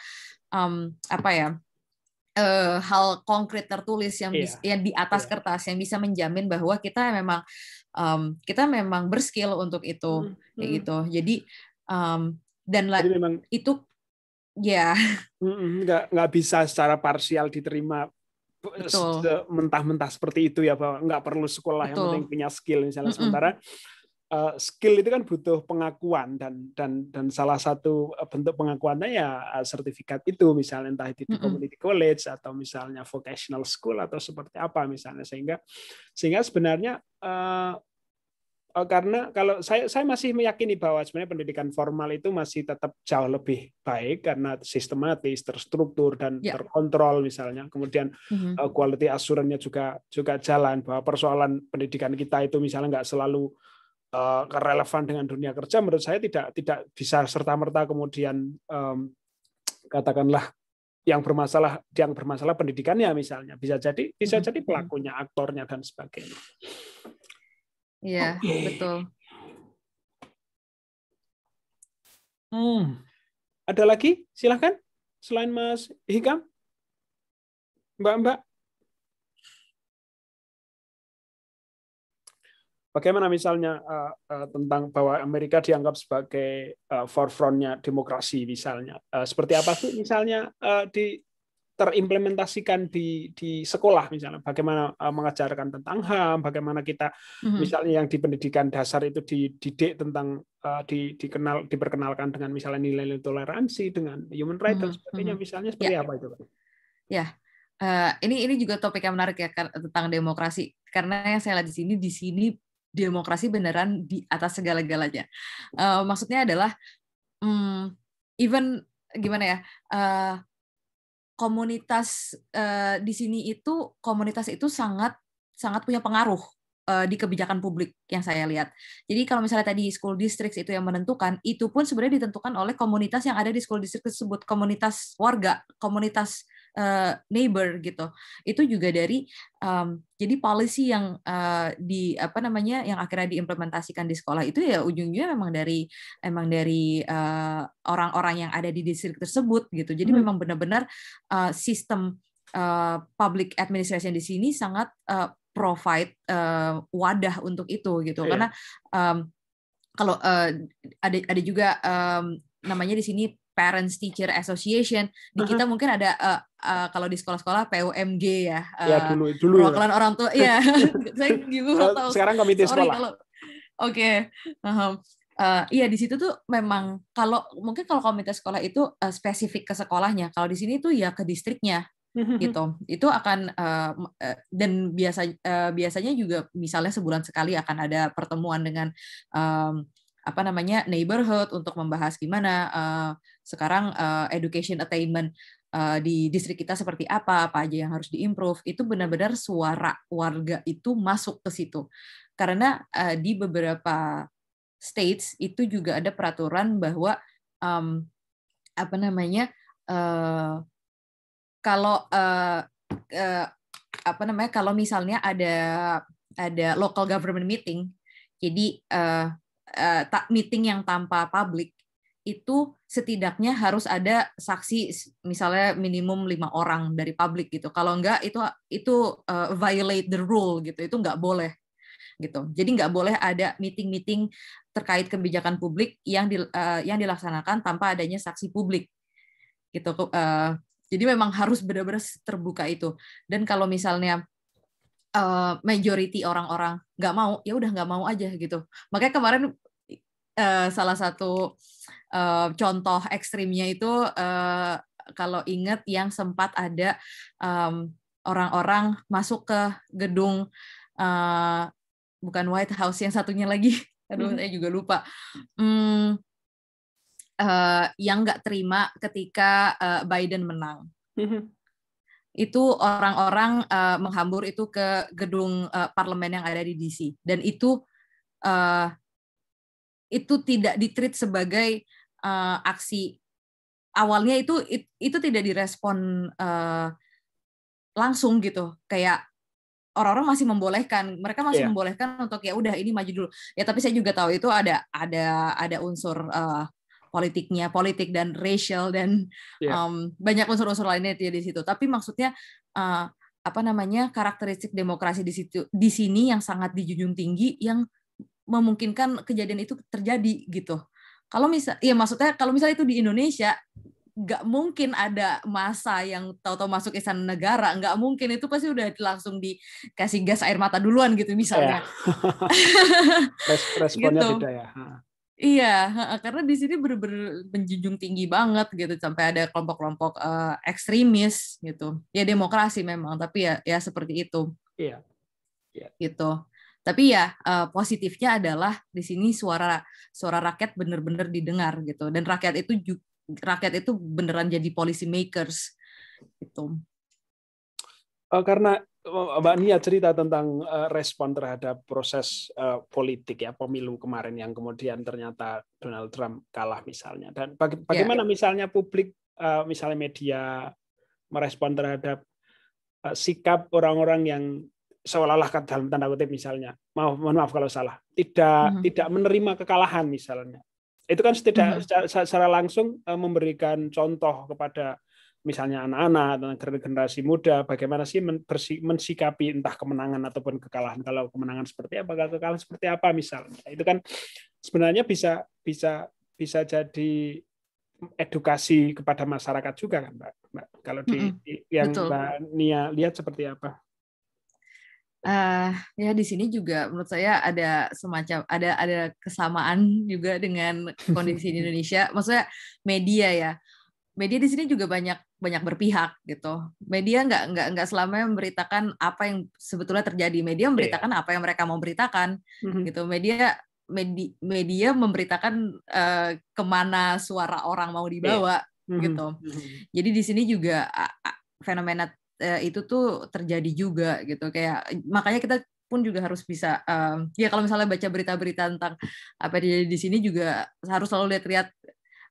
um, apa ya? Uh, hal konkret tertulis yang yeah. yang di atas yeah. kertas yang bisa menjamin bahwa kita memang um, kita memang berskill untuk itu hmm. kayak hmm. gitu jadi um, dan jadi memang itu ya yeah. Hmm, hmm, nggak nggak bisa secara parsial diterima mentah-mentah seperti itu ya bahwa nggak perlu sekolah Betul. yang penting punya skill misalnya mm -mm. sementara Eh, skill itu kan butuh pengakuan dan dan dan salah satu eh, bentuk pengakuannya ya eh, sertifikat itu misalnya entah itu di community college atau misalnya vocational school atau seperti apa misalnya sehingga sehingga sebenarnya uh, karena kalau saya saya masih meyakini bahwa sebenarnya pendidikan formal itu masih tetap jauh lebih baik karena sistematis, terstruktur dan yeah. terkontrol misalnya. Kemudian uh, quality assurance juga juga jalan bahwa persoalan pendidikan kita itu misalnya nggak selalu Eh, relevan dengan dunia kerja menurut saya tidak tidak bisa serta merta kemudian um, katakanlah yang bermasalah yang bermasalah pendidikannya misalnya bisa jadi bisa jadi mm-hmm. pelakunya aktornya dan sebagainya. Iya okay. betul. Hmm. Ada lagi silahkan selain Mas Hikam, Mbak Mbak. Bagaimana misalnya uh, uh, tentang bahwa Amerika dianggap sebagai uh, forefrontnya demokrasi misalnya. Uh, seperti apa sih misalnya uh, di terimplementasikan di di sekolah misalnya bagaimana mengajarkan tentang HAM bagaimana kita mm-hmm. misalnya yang di pendidikan dasar itu dididik tentang uh, di dikenal diperkenalkan dengan misalnya nilai-nilai toleransi dengan human rights mm-hmm. dan sebagainya mm-hmm. misalnya seperti yeah. apa itu Pak? Ya. Yeah. Uh, ini ini juga topik yang menarik ya tentang demokrasi karena yang saya lihat di sini di sini demokrasi beneran di atas segala-galanya. Uh, maksudnya adalah um, even gimana ya uh, komunitas uh, di sini itu komunitas itu sangat sangat punya pengaruh di kebijakan publik yang saya lihat. Jadi kalau misalnya tadi school districts itu yang menentukan, itu pun sebenarnya ditentukan oleh komunitas yang ada di school district tersebut, komunitas warga, komunitas uh, neighbor gitu. Itu juga dari um, jadi policy yang uh, di apa namanya yang akhirnya diimplementasikan di sekolah itu ya ujungnya memang dari emang dari uh, orang-orang yang ada di distrik tersebut gitu. Jadi hmm. memang benar-benar uh, sistem uh, public administration di sini sangat uh, provide uh, wadah untuk itu gitu yeah. karena um, kalau uh, ada ada juga um, namanya di sini Parents Teacher Association. Di kita uh-huh. mungkin ada uh, uh, kalau di sekolah-sekolah PUMG ya. Uh, ya dulu dulu. Ya. Perwakilan ya. orang tua. ya Saya gitu sekarang komite sorry, sekolah. Kalau, Oke, okay. uh, iya di situ tuh memang kalau mungkin kalau komite sekolah itu uh, spesifik ke sekolahnya, kalau di sini tuh ya ke distriknya mhm. gitu. Itu akan uh, dan biasa uh, biasanya juga misalnya sebulan sekali akan ada pertemuan dengan um, apa namanya neighborhood untuk membahas gimana uh, sekarang uh, education attainment uh, di distrik kita seperti apa apa aja yang harus diimprove itu benar-benar suara warga itu masuk ke situ karena uh, di beberapa states itu juga ada peraturan bahwa um, apa namanya uh, kalau uh, uh, apa namanya kalau misalnya ada ada local government meeting jadi uh, uh, meeting yang tanpa publik itu setidaknya harus ada saksi misalnya minimum lima orang dari publik gitu kalau enggak itu itu uh, violate the rule gitu itu enggak boleh gitu jadi enggak boleh ada meeting meeting terkait kebijakan publik yang di, uh, eh, yang dilaksanakan tanpa adanya saksi publik gitu uh, jadi memang harus benar-benar terbuka itu dan kalau misalnya Eh, majority orang-orang nggak mau ya udah nggak mau aja gitu makanya kemarin uh, salah satu uh, contoh ekstrimnya itu uh, kalau inget yang sempat ada orang orang-orang masuk ke gedung uh, bukan White House yang satunya lagi aduh mm-hmm. saya juga lupa um, uh, yang nggak terima ketika uh, Biden menang mm-hmm itu orang-orang uh, menghambur itu ke gedung uh, parlemen yang ada di DC dan itu uh, itu tidak ditreat sebagai uh, aksi awalnya itu it, itu tidak direspon uh, langsung gitu kayak orang-orang masih membolehkan mereka masih yeah. membolehkan untuk ya udah ini maju dulu ya tapi saya juga tahu itu ada ada ada unsur uh, politiknya, politik dan racial dan yeah. um, banyak unsur-unsur lainnya ya di situ. Tapi maksudnya uh, apa namanya karakteristik demokrasi di situ di sini yang sangat dijunjung tinggi yang memungkinkan kejadian itu terjadi gitu. Kalau misal, ya maksudnya kalau misalnya itu di Indonesia nggak mungkin ada masa yang tahu-tahu masuk istana negara nggak mungkin itu pasti udah langsung dikasih gas air mata duluan gitu misalnya yeah. Iya. responnya gitu. beda ya Iya, karena di sini benar-benar menjunjung tinggi banget gitu sampai ada kelompok-kelompok uh, ekstremis gitu. Ya demokrasi memang, tapi ya ya seperti itu. Iya. Yeah. Gitu. Tapi ya uh, positifnya adalah di sini suara suara rakyat benar-benar didengar gitu dan rakyat itu rakyat itu beneran jadi policy makers gitu. Uh, karena Mbak Nia cerita tentang eh, respon terhadap proses eh, politik ya pemilu kemarin yang kemudian ternyata Donald Trump kalah misalnya dan ya. bagaimana ya. misalnya publik eh, misalnya media merespon terhadap sikap orang-orang yang seolah-olah dalam tanda kutip misalnya maaf mohon maaf kalau salah tidak -hmm. tidak menerima kekalahan misalnya itu kan tidak -hmm. secara, secara langsung memberikan contoh kepada misalnya anak-anak dan generasi muda bagaimana sih mensikapi entah kemenangan ataupun kekalahan kalau kemenangan seperti apa kalau kekalahan seperti apa misalnya itu kan sebenarnya bisa bisa bisa jadi edukasi kepada masyarakat juga kan mbak, mbak. kalau di mm yang Betul. mbak Nia lihat seperti apa uh, ya di sini juga menurut saya ada semacam ada ada kesamaan juga dengan kondisi di Indonesia maksudnya media ya media di sini juga banyak banyak berpihak gitu. Media nggak nggak nggak selamanya memberitakan apa yang sebetulnya terjadi. Media iya. memberitakan yeah. apa yang mereka mau beritakan mm-hmm. gitu. Media medi, media memberitakan uh, kemana suara orang mau iya. dibawa yeah. Mm-hmm. gitu. Mm-hmm. Jadi di sini juga fenomena uh, itu tuh terjadi juga gitu. Kayak makanya kita pun juga harus bisa um, ya kalau misalnya baca berita-berita tentang apa yang terjadi di sini juga harus selalu lihat-lihat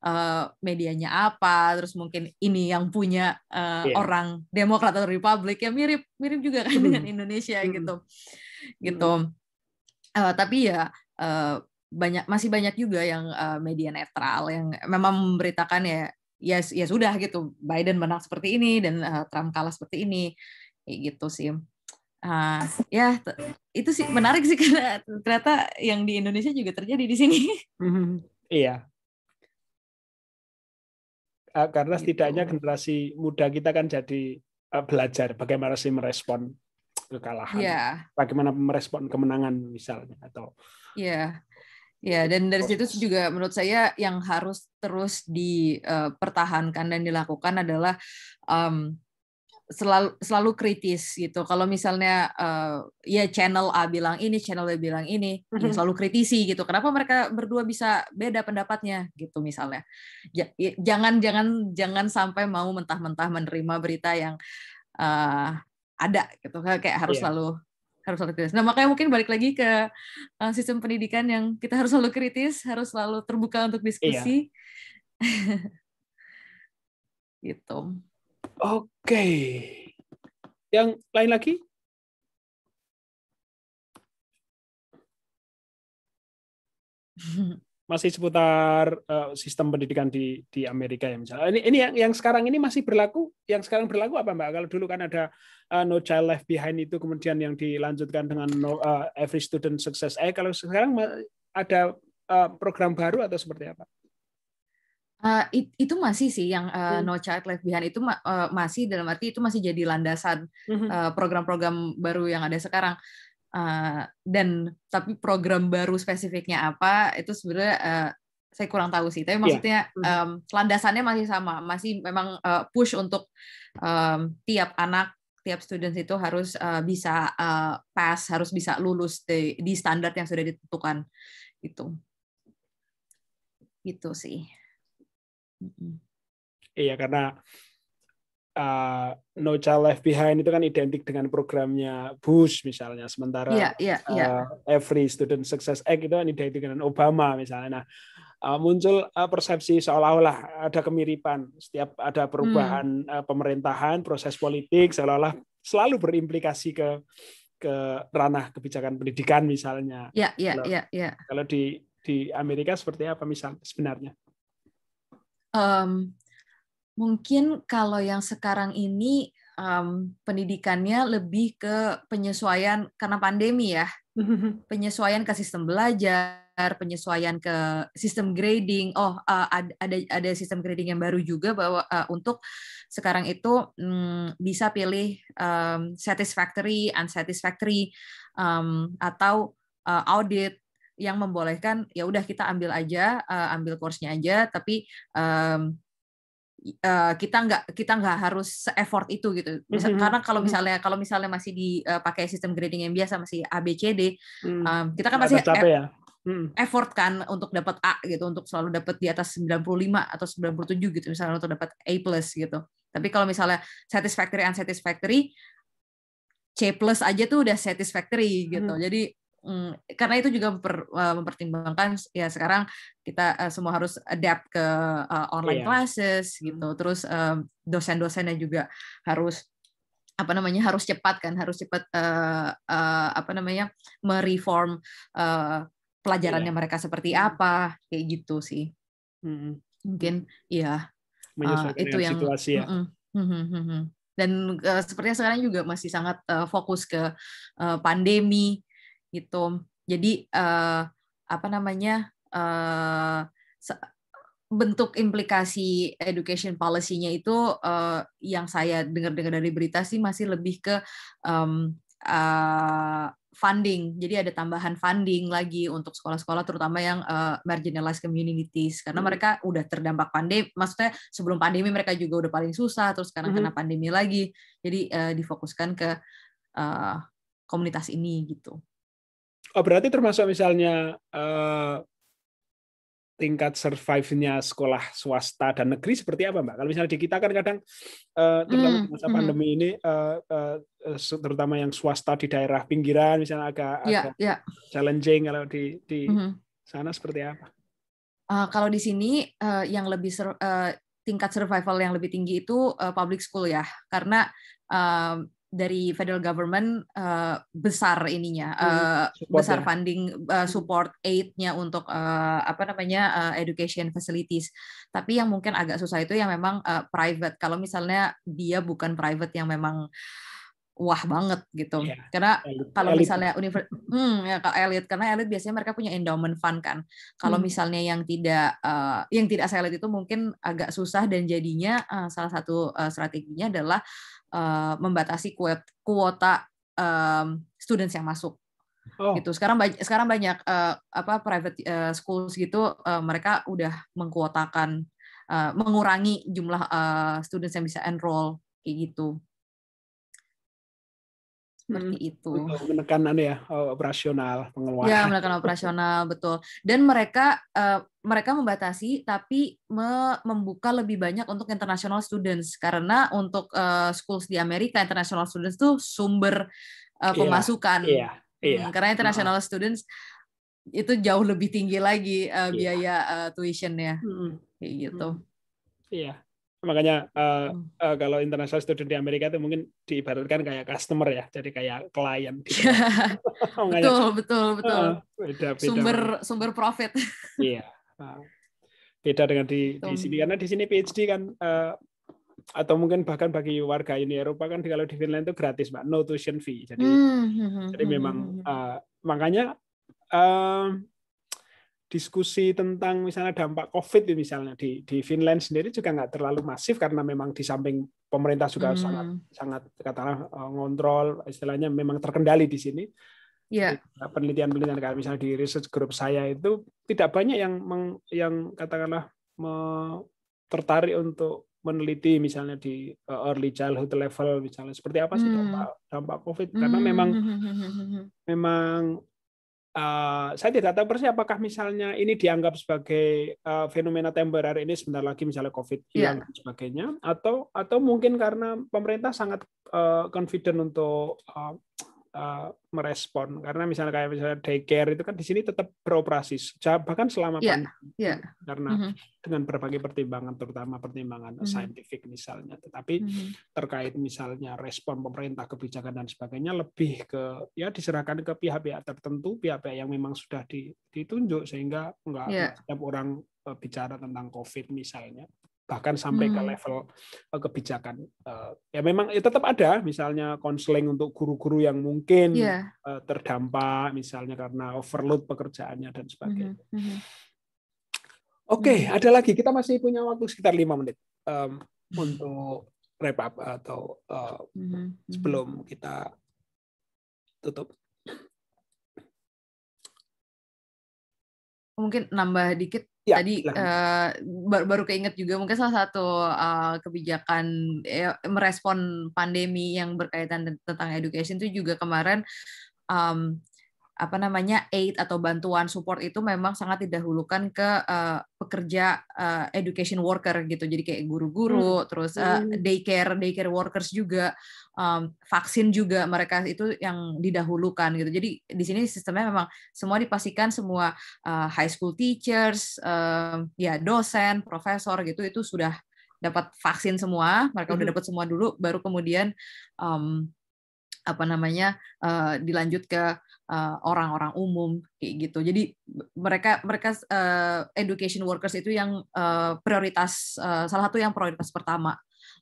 Eh, medianya apa, terus mungkin ini yang punya uh, eh, yeah. orang Demokrat atau Republik ya mirip mirip juga kan mm. dengan hmm. Indonesia mm. gitu, hmm. gitu. Uh, tapi ya uh, banyak masih banyak juga yang uh, media netral yang memang memberitakan ya ya ya sudah gitu Biden menang seperti ini dan uh, Trump kalah seperti ini kayak gitu sih uh, ya itu sih menarik sih karena ternyata yang di Indonesia juga terjadi di sini mm -hmm. iya Ah, karena gitu. setidaknya generasi muda kita kan jadi ah, belajar bagaimana sih merespon kekalahan, yeah. bagaimana merespon kemenangan misalnya atau ya yeah. ya yeah. dan dari situ juga menurut saya yang harus terus dipertahankan eh, dan dilakukan adalah um, selalu selalu kritis gitu. Kalau misalnya uh, ya channel A bilang ini, channel B bilang ini, ya mm-hmm. selalu kritisi gitu. Kenapa mereka berdua bisa beda pendapatnya gitu misalnya. Ya, jangan jangan jangan sampai mau mentah-mentah menerima berita yang uh, ada gitu. Kayak harus yeah. selalu harus selalu kritis. Nah, makanya mungkin balik lagi ke uh, sistem pendidikan yang kita harus selalu kritis, harus selalu terbuka untuk iya. diskusi. Yeah. gitu. Oke. Okay. Yang lain lagi? Masih seputar eh, sistem pendidikan di di Amerika ya misalnya. Ini ini yang yang sekarang ini masih berlaku, yang sekarang berlaku apa Mbak? Kalau dulu kan ada eh, No Child Left Behind itu kemudian yang dilanjutkan dengan no, uh, eh, Every Student Success. Eh kalau sekarang ada program baru atau seperti apa? Eh, it, itu masih sih yang uh, hmm. No Child Left Behind itu uh, masih dalam arti itu masih jadi landasan hmm. program-program uh, baru yang ada sekarang uh, dan tapi program baru spesifiknya apa itu sebenarnya uh, saya kurang tahu sih tapi iya. maksudnya yeah. um, landasannya masih sama masih memang uh, push untuk um, tiap anak tiap students itu harus uh, bisa uh, pass harus bisa lulus di, di standar yang sudah ditentukan itu itu sih Iya karena uh, No Child Left Behind itu kan identik dengan programnya Bush misalnya, sementara yeah, yeah, yeah. Uh, Every Student Success Act itu kan identik dengan Obama misalnya. Nah uh, muncul uh, persepsi seolah-olah ada kemiripan setiap ada perubahan mm. uh, pemerintahan, proses politik seolah-olah selalu berimplikasi ke ke ranah kebijakan pendidikan misalnya. Ya, ya, kalau, ya, ya. Kalau di di Amerika seperti apa misal sebenarnya? um, mungkin kalau yang sekarang ini um, pendidikannya lebih ke penyesuaian karena pandemi ya, penyesuaian ke sistem belajar, penyesuaian ke sistem grading. Oh, uh, ada ada sistem grading yang baru juga bahwa uh, untuk sekarang itu um, bisa pilih um, satisfactory, unsatisfactory, um, atau uh, audit yang membolehkan ya udah kita ambil aja uh, ambil course aja tapi um, uh, kita nggak kita nggak harus effort itu gitu Misal, mm-hmm. karena kalau mm-hmm. misalnya kalau misalnya masih dipakai eh, sistem grading yang biasa masih A ABCD mm. um, kita kan masih capek ya hmm. effort kan untuk dapat A gitu, untuk selalu dapat di atas 95 atau 97 gitu misalnya untuk dapat A plus gitu. Tapi kalau misalnya satisfactory unsatisfactory C plus aja tuh udah satisfactory gitu. Hmm. Jadi mm, karena itu juga memper, uh, mempertimbangkan ya sekarang kita uh, semua harus adapt ke uh, online yeah. classes gitu hmm. terus dosen-dosennya juga harus apa namanya harus cepat kan harus cepat uh, uh, apa namanya mereform uh, pelajarannya yeah. mereka seperti hmm. apa kayak gitu sih hmm. mungkin ya uh, itu yang situasi ya hmm, dan uh, sepertinya sekarang juga masih sangat uh, fokus ke uh, pandemi gitu. Jadi uh, apa namanya uh, bentuk implikasi education policy-nya itu uh, yang saya dengar-dengar dari berita sih masih lebih ke um, uh, funding. Jadi ada tambahan funding lagi untuk sekolah-sekolah terutama yang uh, marginalized communities karena hmm. mereka udah terdampak pandemi. Maksudnya sebelum pandemi mereka juga udah paling susah terus sekarang hmm. kena pandemi lagi. Jadi uh, difokuskan ke uh, komunitas ini gitu. Oh berarti termasuk misalnya uh, tingkat survive-nya sekolah swasta dan negeri seperti apa mbak? Kalau misalnya di kita kan kadang uh, terutama mm, masa mm. pandemi ini uh, uh, terutama yang swasta di daerah pinggiran misalnya agak, yeah, agak yeah. challenging kalau di di mm -hmm. sana seperti apa? Uh, kalau di sini uh, yang lebih uh, tingkat survival yang lebih tinggi itu uh, public school ya karena uh, dari federal government uh, besar ininya uh, besar ya. funding uh, support aid-nya untuk uh, apa namanya uh, education facilities. Tapi yang mungkin agak susah itu yang memang uh, private. Kalau misalnya dia bukan private yang memang uh, wah banget gitu. Yeah. Karena kalau misalnya univers hmm ya kalau elit karena elit biasanya mereka punya endowment fund kan. Kalau hmm. misalnya yang tidak uh, yang tidak elit itu mungkin agak susah dan jadinya uh, salah satu uh, strateginya adalah uh, membatasi kuota, kuota um, students yang masuk. Oh. gitu sekarang banyak sekarang banyak uh, apa private uh, schools gitu uh, mereka udah mengkuotakan uh, mengurangi jumlah uh, students yang bisa enroll kayak gitu seperti hmm. itu. Menekan anu ya operasional pengeluaran. Ya menekan operasional betul. Dan mereka uh, mereka membatasi tapi me membuka lebih banyak untuk international students karena untuk uh, schools di Amerika international students tuh sumber uh, pemasukan. Iya. Yeah. Hmm, yeah. Yeah. Karena international uh students itu jauh lebih tinggi lagi uh, biaya yeah. uh, tuitionnya, hmm. kayak gitu. Hmm. Iya. Yeah. Makanya uh, uh, kalau international student di Amerika itu mungkin diibaratkan kayak customer ya, jadi kayak klien. Gitu. Iya. betul, betul, betul. Uh, beda, beda. Sumber sumber profit. Iya. Uh, beda dengan di di sini karena di sini PhD kan uh, atau mungkin bahkan bagi warga Uni Eropa kan kalau di Finland itu gratis, Mbak. No tuition fee. Jadi -hmm. hmm, hmm jadi memang uh, makanya uh, diskusi tentang misalnya dampak COVID misalnya di di Finland sendiri juga nggak terlalu masif karena memang di samping pemerintah sudah hmm. sangat sangat katakanlah eh, ngontrol istilahnya memang terkendali di sini. Yeah. Penelitian-penelitian kayak misalnya di research group saya itu tidak banyak yang meng, yang katakanlah me, tertarik untuk meneliti misalnya di eh, early childhood level misalnya seperti apa sih hmm. dampak dampak COVID karena hmm. memang hmm. memang Uh, saya tidak tahu persis apakah misalnya ini dianggap sebagai eh, fenomena temporer ini sebentar lagi misalnya COVID yeah. dan sebagainya atau atau mungkin karena pemerintah sangat uh, confident untuk uh, Eh, merespon karena misalnya kayak misalnya daycare itu kan di sini tetap beroperasi bahkan selama yeah, pandemi yeah. karena mm -hmm. dengan berbagai pertimbangan terutama pertimbangan mm -hmm. saintifik misalnya tetapi mm -hmm. terkait misalnya respon pemerintah kebijakan dan sebagainya lebih ke ya diserahkan ke pihak-pihak tertentu pihak-pihak yang memang sudah ditunjuk sehingga enggak yeah. setiap orang eh, bicara tentang COVID misalnya bahkan sampai ke hmm. level eh, kebijakan. Eh, ya memang ya tetap ada misalnya konseling untuk guru-guru yang mungkin yeah. Iya. terdampak misalnya karena overload pekerjaannya dan sebagainya. Mm -hmm. Oke, okay, hmm. ada lagi. Kita masih punya waktu sekitar lima menit um, untuk wrap up atau uh, hmm. sebelum kita tutup. Mungkin nambah dikit Ya, Tadi uh, baru, baru keinget juga mungkin salah satu uh, kebijakan eh, merespon pandemi yang berkaitan tentang education itu juga kemarin um, apa namanya aid atau bantuan support itu memang sangat didahulukan ke uh, pekerja uh, education worker gitu jadi kayak guru-guru hmm. terus uh, daycare daycare workers juga um, vaksin juga mereka itu yang didahulukan gitu jadi di sini sistemnya memang semua dipastikan semua uh, high school teachers uh, ya dosen profesor gitu itu sudah dapat vaksin semua mereka hmm. udah dapat semua dulu baru kemudian um, apa namanya uh, dilanjut ke Eh, orang-orang uh, umum kayak gitu. Jadi mereka mereka uh, education workers itu yang uh, prioritas uh, salah satu yang prioritas pertama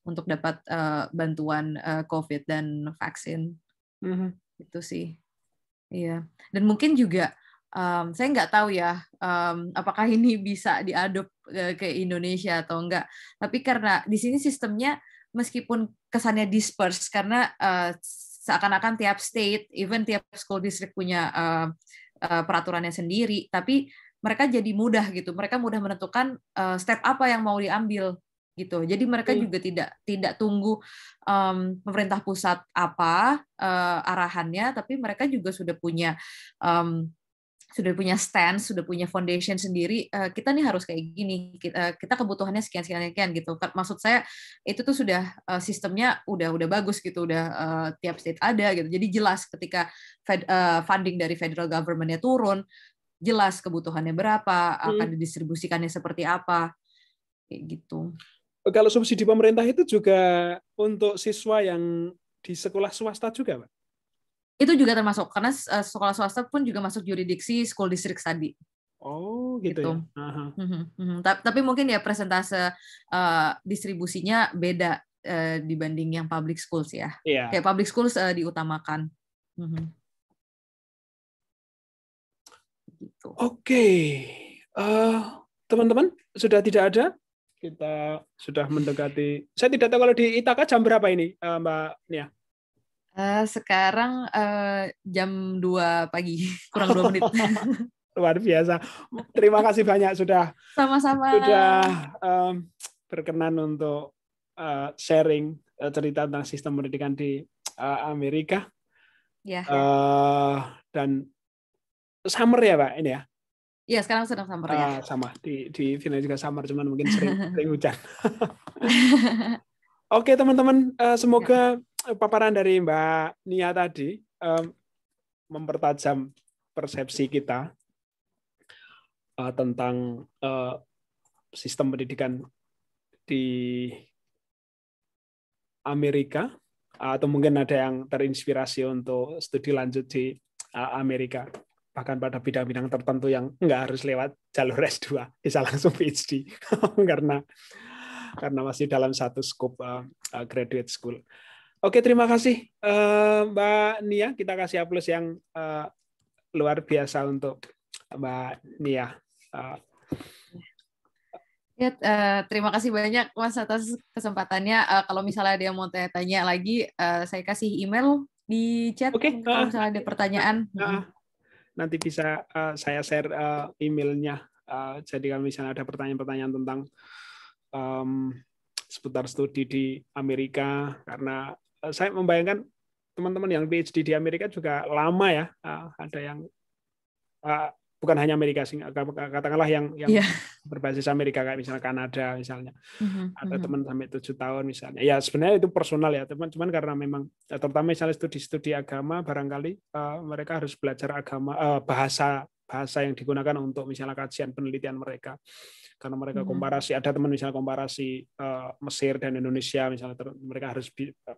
untuk dapat uh, bantuan uh, COVID dan vaksin. Mm-hmm. Itu sih. Iya. Dan mungkin juga um, saya nggak tahu ya um, apakah ini bisa diadop ke Indonesia atau enggak. Tapi karena di sini sistemnya meskipun kesannya disperse karena uh, seakan-akan tiap state, even tiap school district punya uh, uh, peraturannya sendiri, tapi mereka jadi mudah gitu. Mereka mudah menentukan uh, step apa yang mau diambil gitu. Jadi mereka hmm. juga tidak tidak tunggu um, pemerintah pusat apa uh, arahannya, tapi mereka juga sudah punya um, sudah punya stand, sudah punya foundation sendiri, eh, kita nih harus kayak gini, eh, kita, kebutuhannya sekian sekian sekian gitu. Maksud saya itu tuh sudah eh, sistemnya udah udah bagus gitu, udah tiap state ada gitu. Jadi jelas ketika funding dari federal governmentnya turun, jelas kebutuhannya berapa, hmm. akan didistribusikannya seperti apa, kayak gitu. Kalau subsidi pemerintah itu juga untuk siswa yang di sekolah swasta juga, Pak? itu juga termasuk karena eh, sekolah swasta pun juga masuk yuridiksi school district tadi. Oh gitu. gitu. Ya? Mm-hmm. Tapi mungkin ya presentase uh, eh, distribusinya beda uh, dibanding yang public schools ya. Yeah. Kayak public schools uh, diutamakan. Mm-hmm. Gitu. Oke, okay. uh, teman-teman sudah tidak ada. Kita sudah mendekati. Saya tidak tahu kalau di Itaka jam berapa ini, uh, Mbak Nia. Uh, sekarang uh, jam 2 pagi, kurang 2 menit. Luar biasa. Terima kasih banyak sudah sama-sama sudah um, berkenan untuk uh, sharing cerita tentang sistem pendidikan di uh, Amerika. Ya. Uh, dan summer ya, Pak, ini ya. Iya, sekarang sedang summer uh, ya. Sama di di sini juga summer, cuman mungkin sering, sering hujan. Oke, okay, teman-teman, uh, semoga ya Eh, paparan dari Mbak Nia tadi um, mempertajam persepsi kita uh, tentang uh, sistem pendidikan di Amerika atau mungkin ada yang terinspirasi untuk studi lanjut di Amerika bahkan pada bidang-bidang tertentu yang nggak harus lewat jalur S2 bisa langsung PhD karena karena masih dalam satu scope graduate school. Oke, terima kasih eh, Mbak Nia. Kita kasih aplaus yang eh, luar biasa untuk Mbak Nia. Eh. Ya, terima kasih banyak Mas atas kesempatannya. kalau misalnya ada yang mau tanya-tanya lagi, saya kasih email di chat Oke kalau misalnya ada pertanyaan. nanti bisa saya share emailnya. jadi kalau misalnya ada pertanyaan-pertanyaan tentang seputar studi di Amerika karena Eh, saya membayangkan teman-teman yang PhD di Amerika juga lama ya. Eh, ada yang eh, bukan hanya Amerika katakanlah yang yang yeah. berbasis Amerika kayak misalnya Kanada misalnya mm-hmm. ada mm-hmm. teman sampai tujuh tahun misalnya ya sebenarnya itu personal ya teman cuman karena memang terutama misalnya studi-studi agama barangkali mereka harus belajar agama bahasa bahasa yang digunakan untuk misalnya kajian penelitian mereka karena mereka hmm. komparasi ada teman misalnya komparasi eh, Mesir dan Indonesia misalnya mereka harus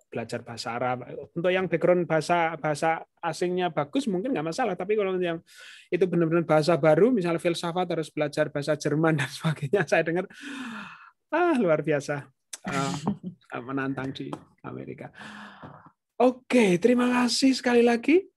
belajar bahasa Arab untuk yang background bahasa bahasa asingnya bagus mungkin nggak masalah tapi kalau yang itu benar-benar bahasa baru misalnya filsafat harus belajar bahasa Jerman dan sebagainya saya dengar ah luar biasa uh, menantang di Amerika oke terima kasih sekali lagi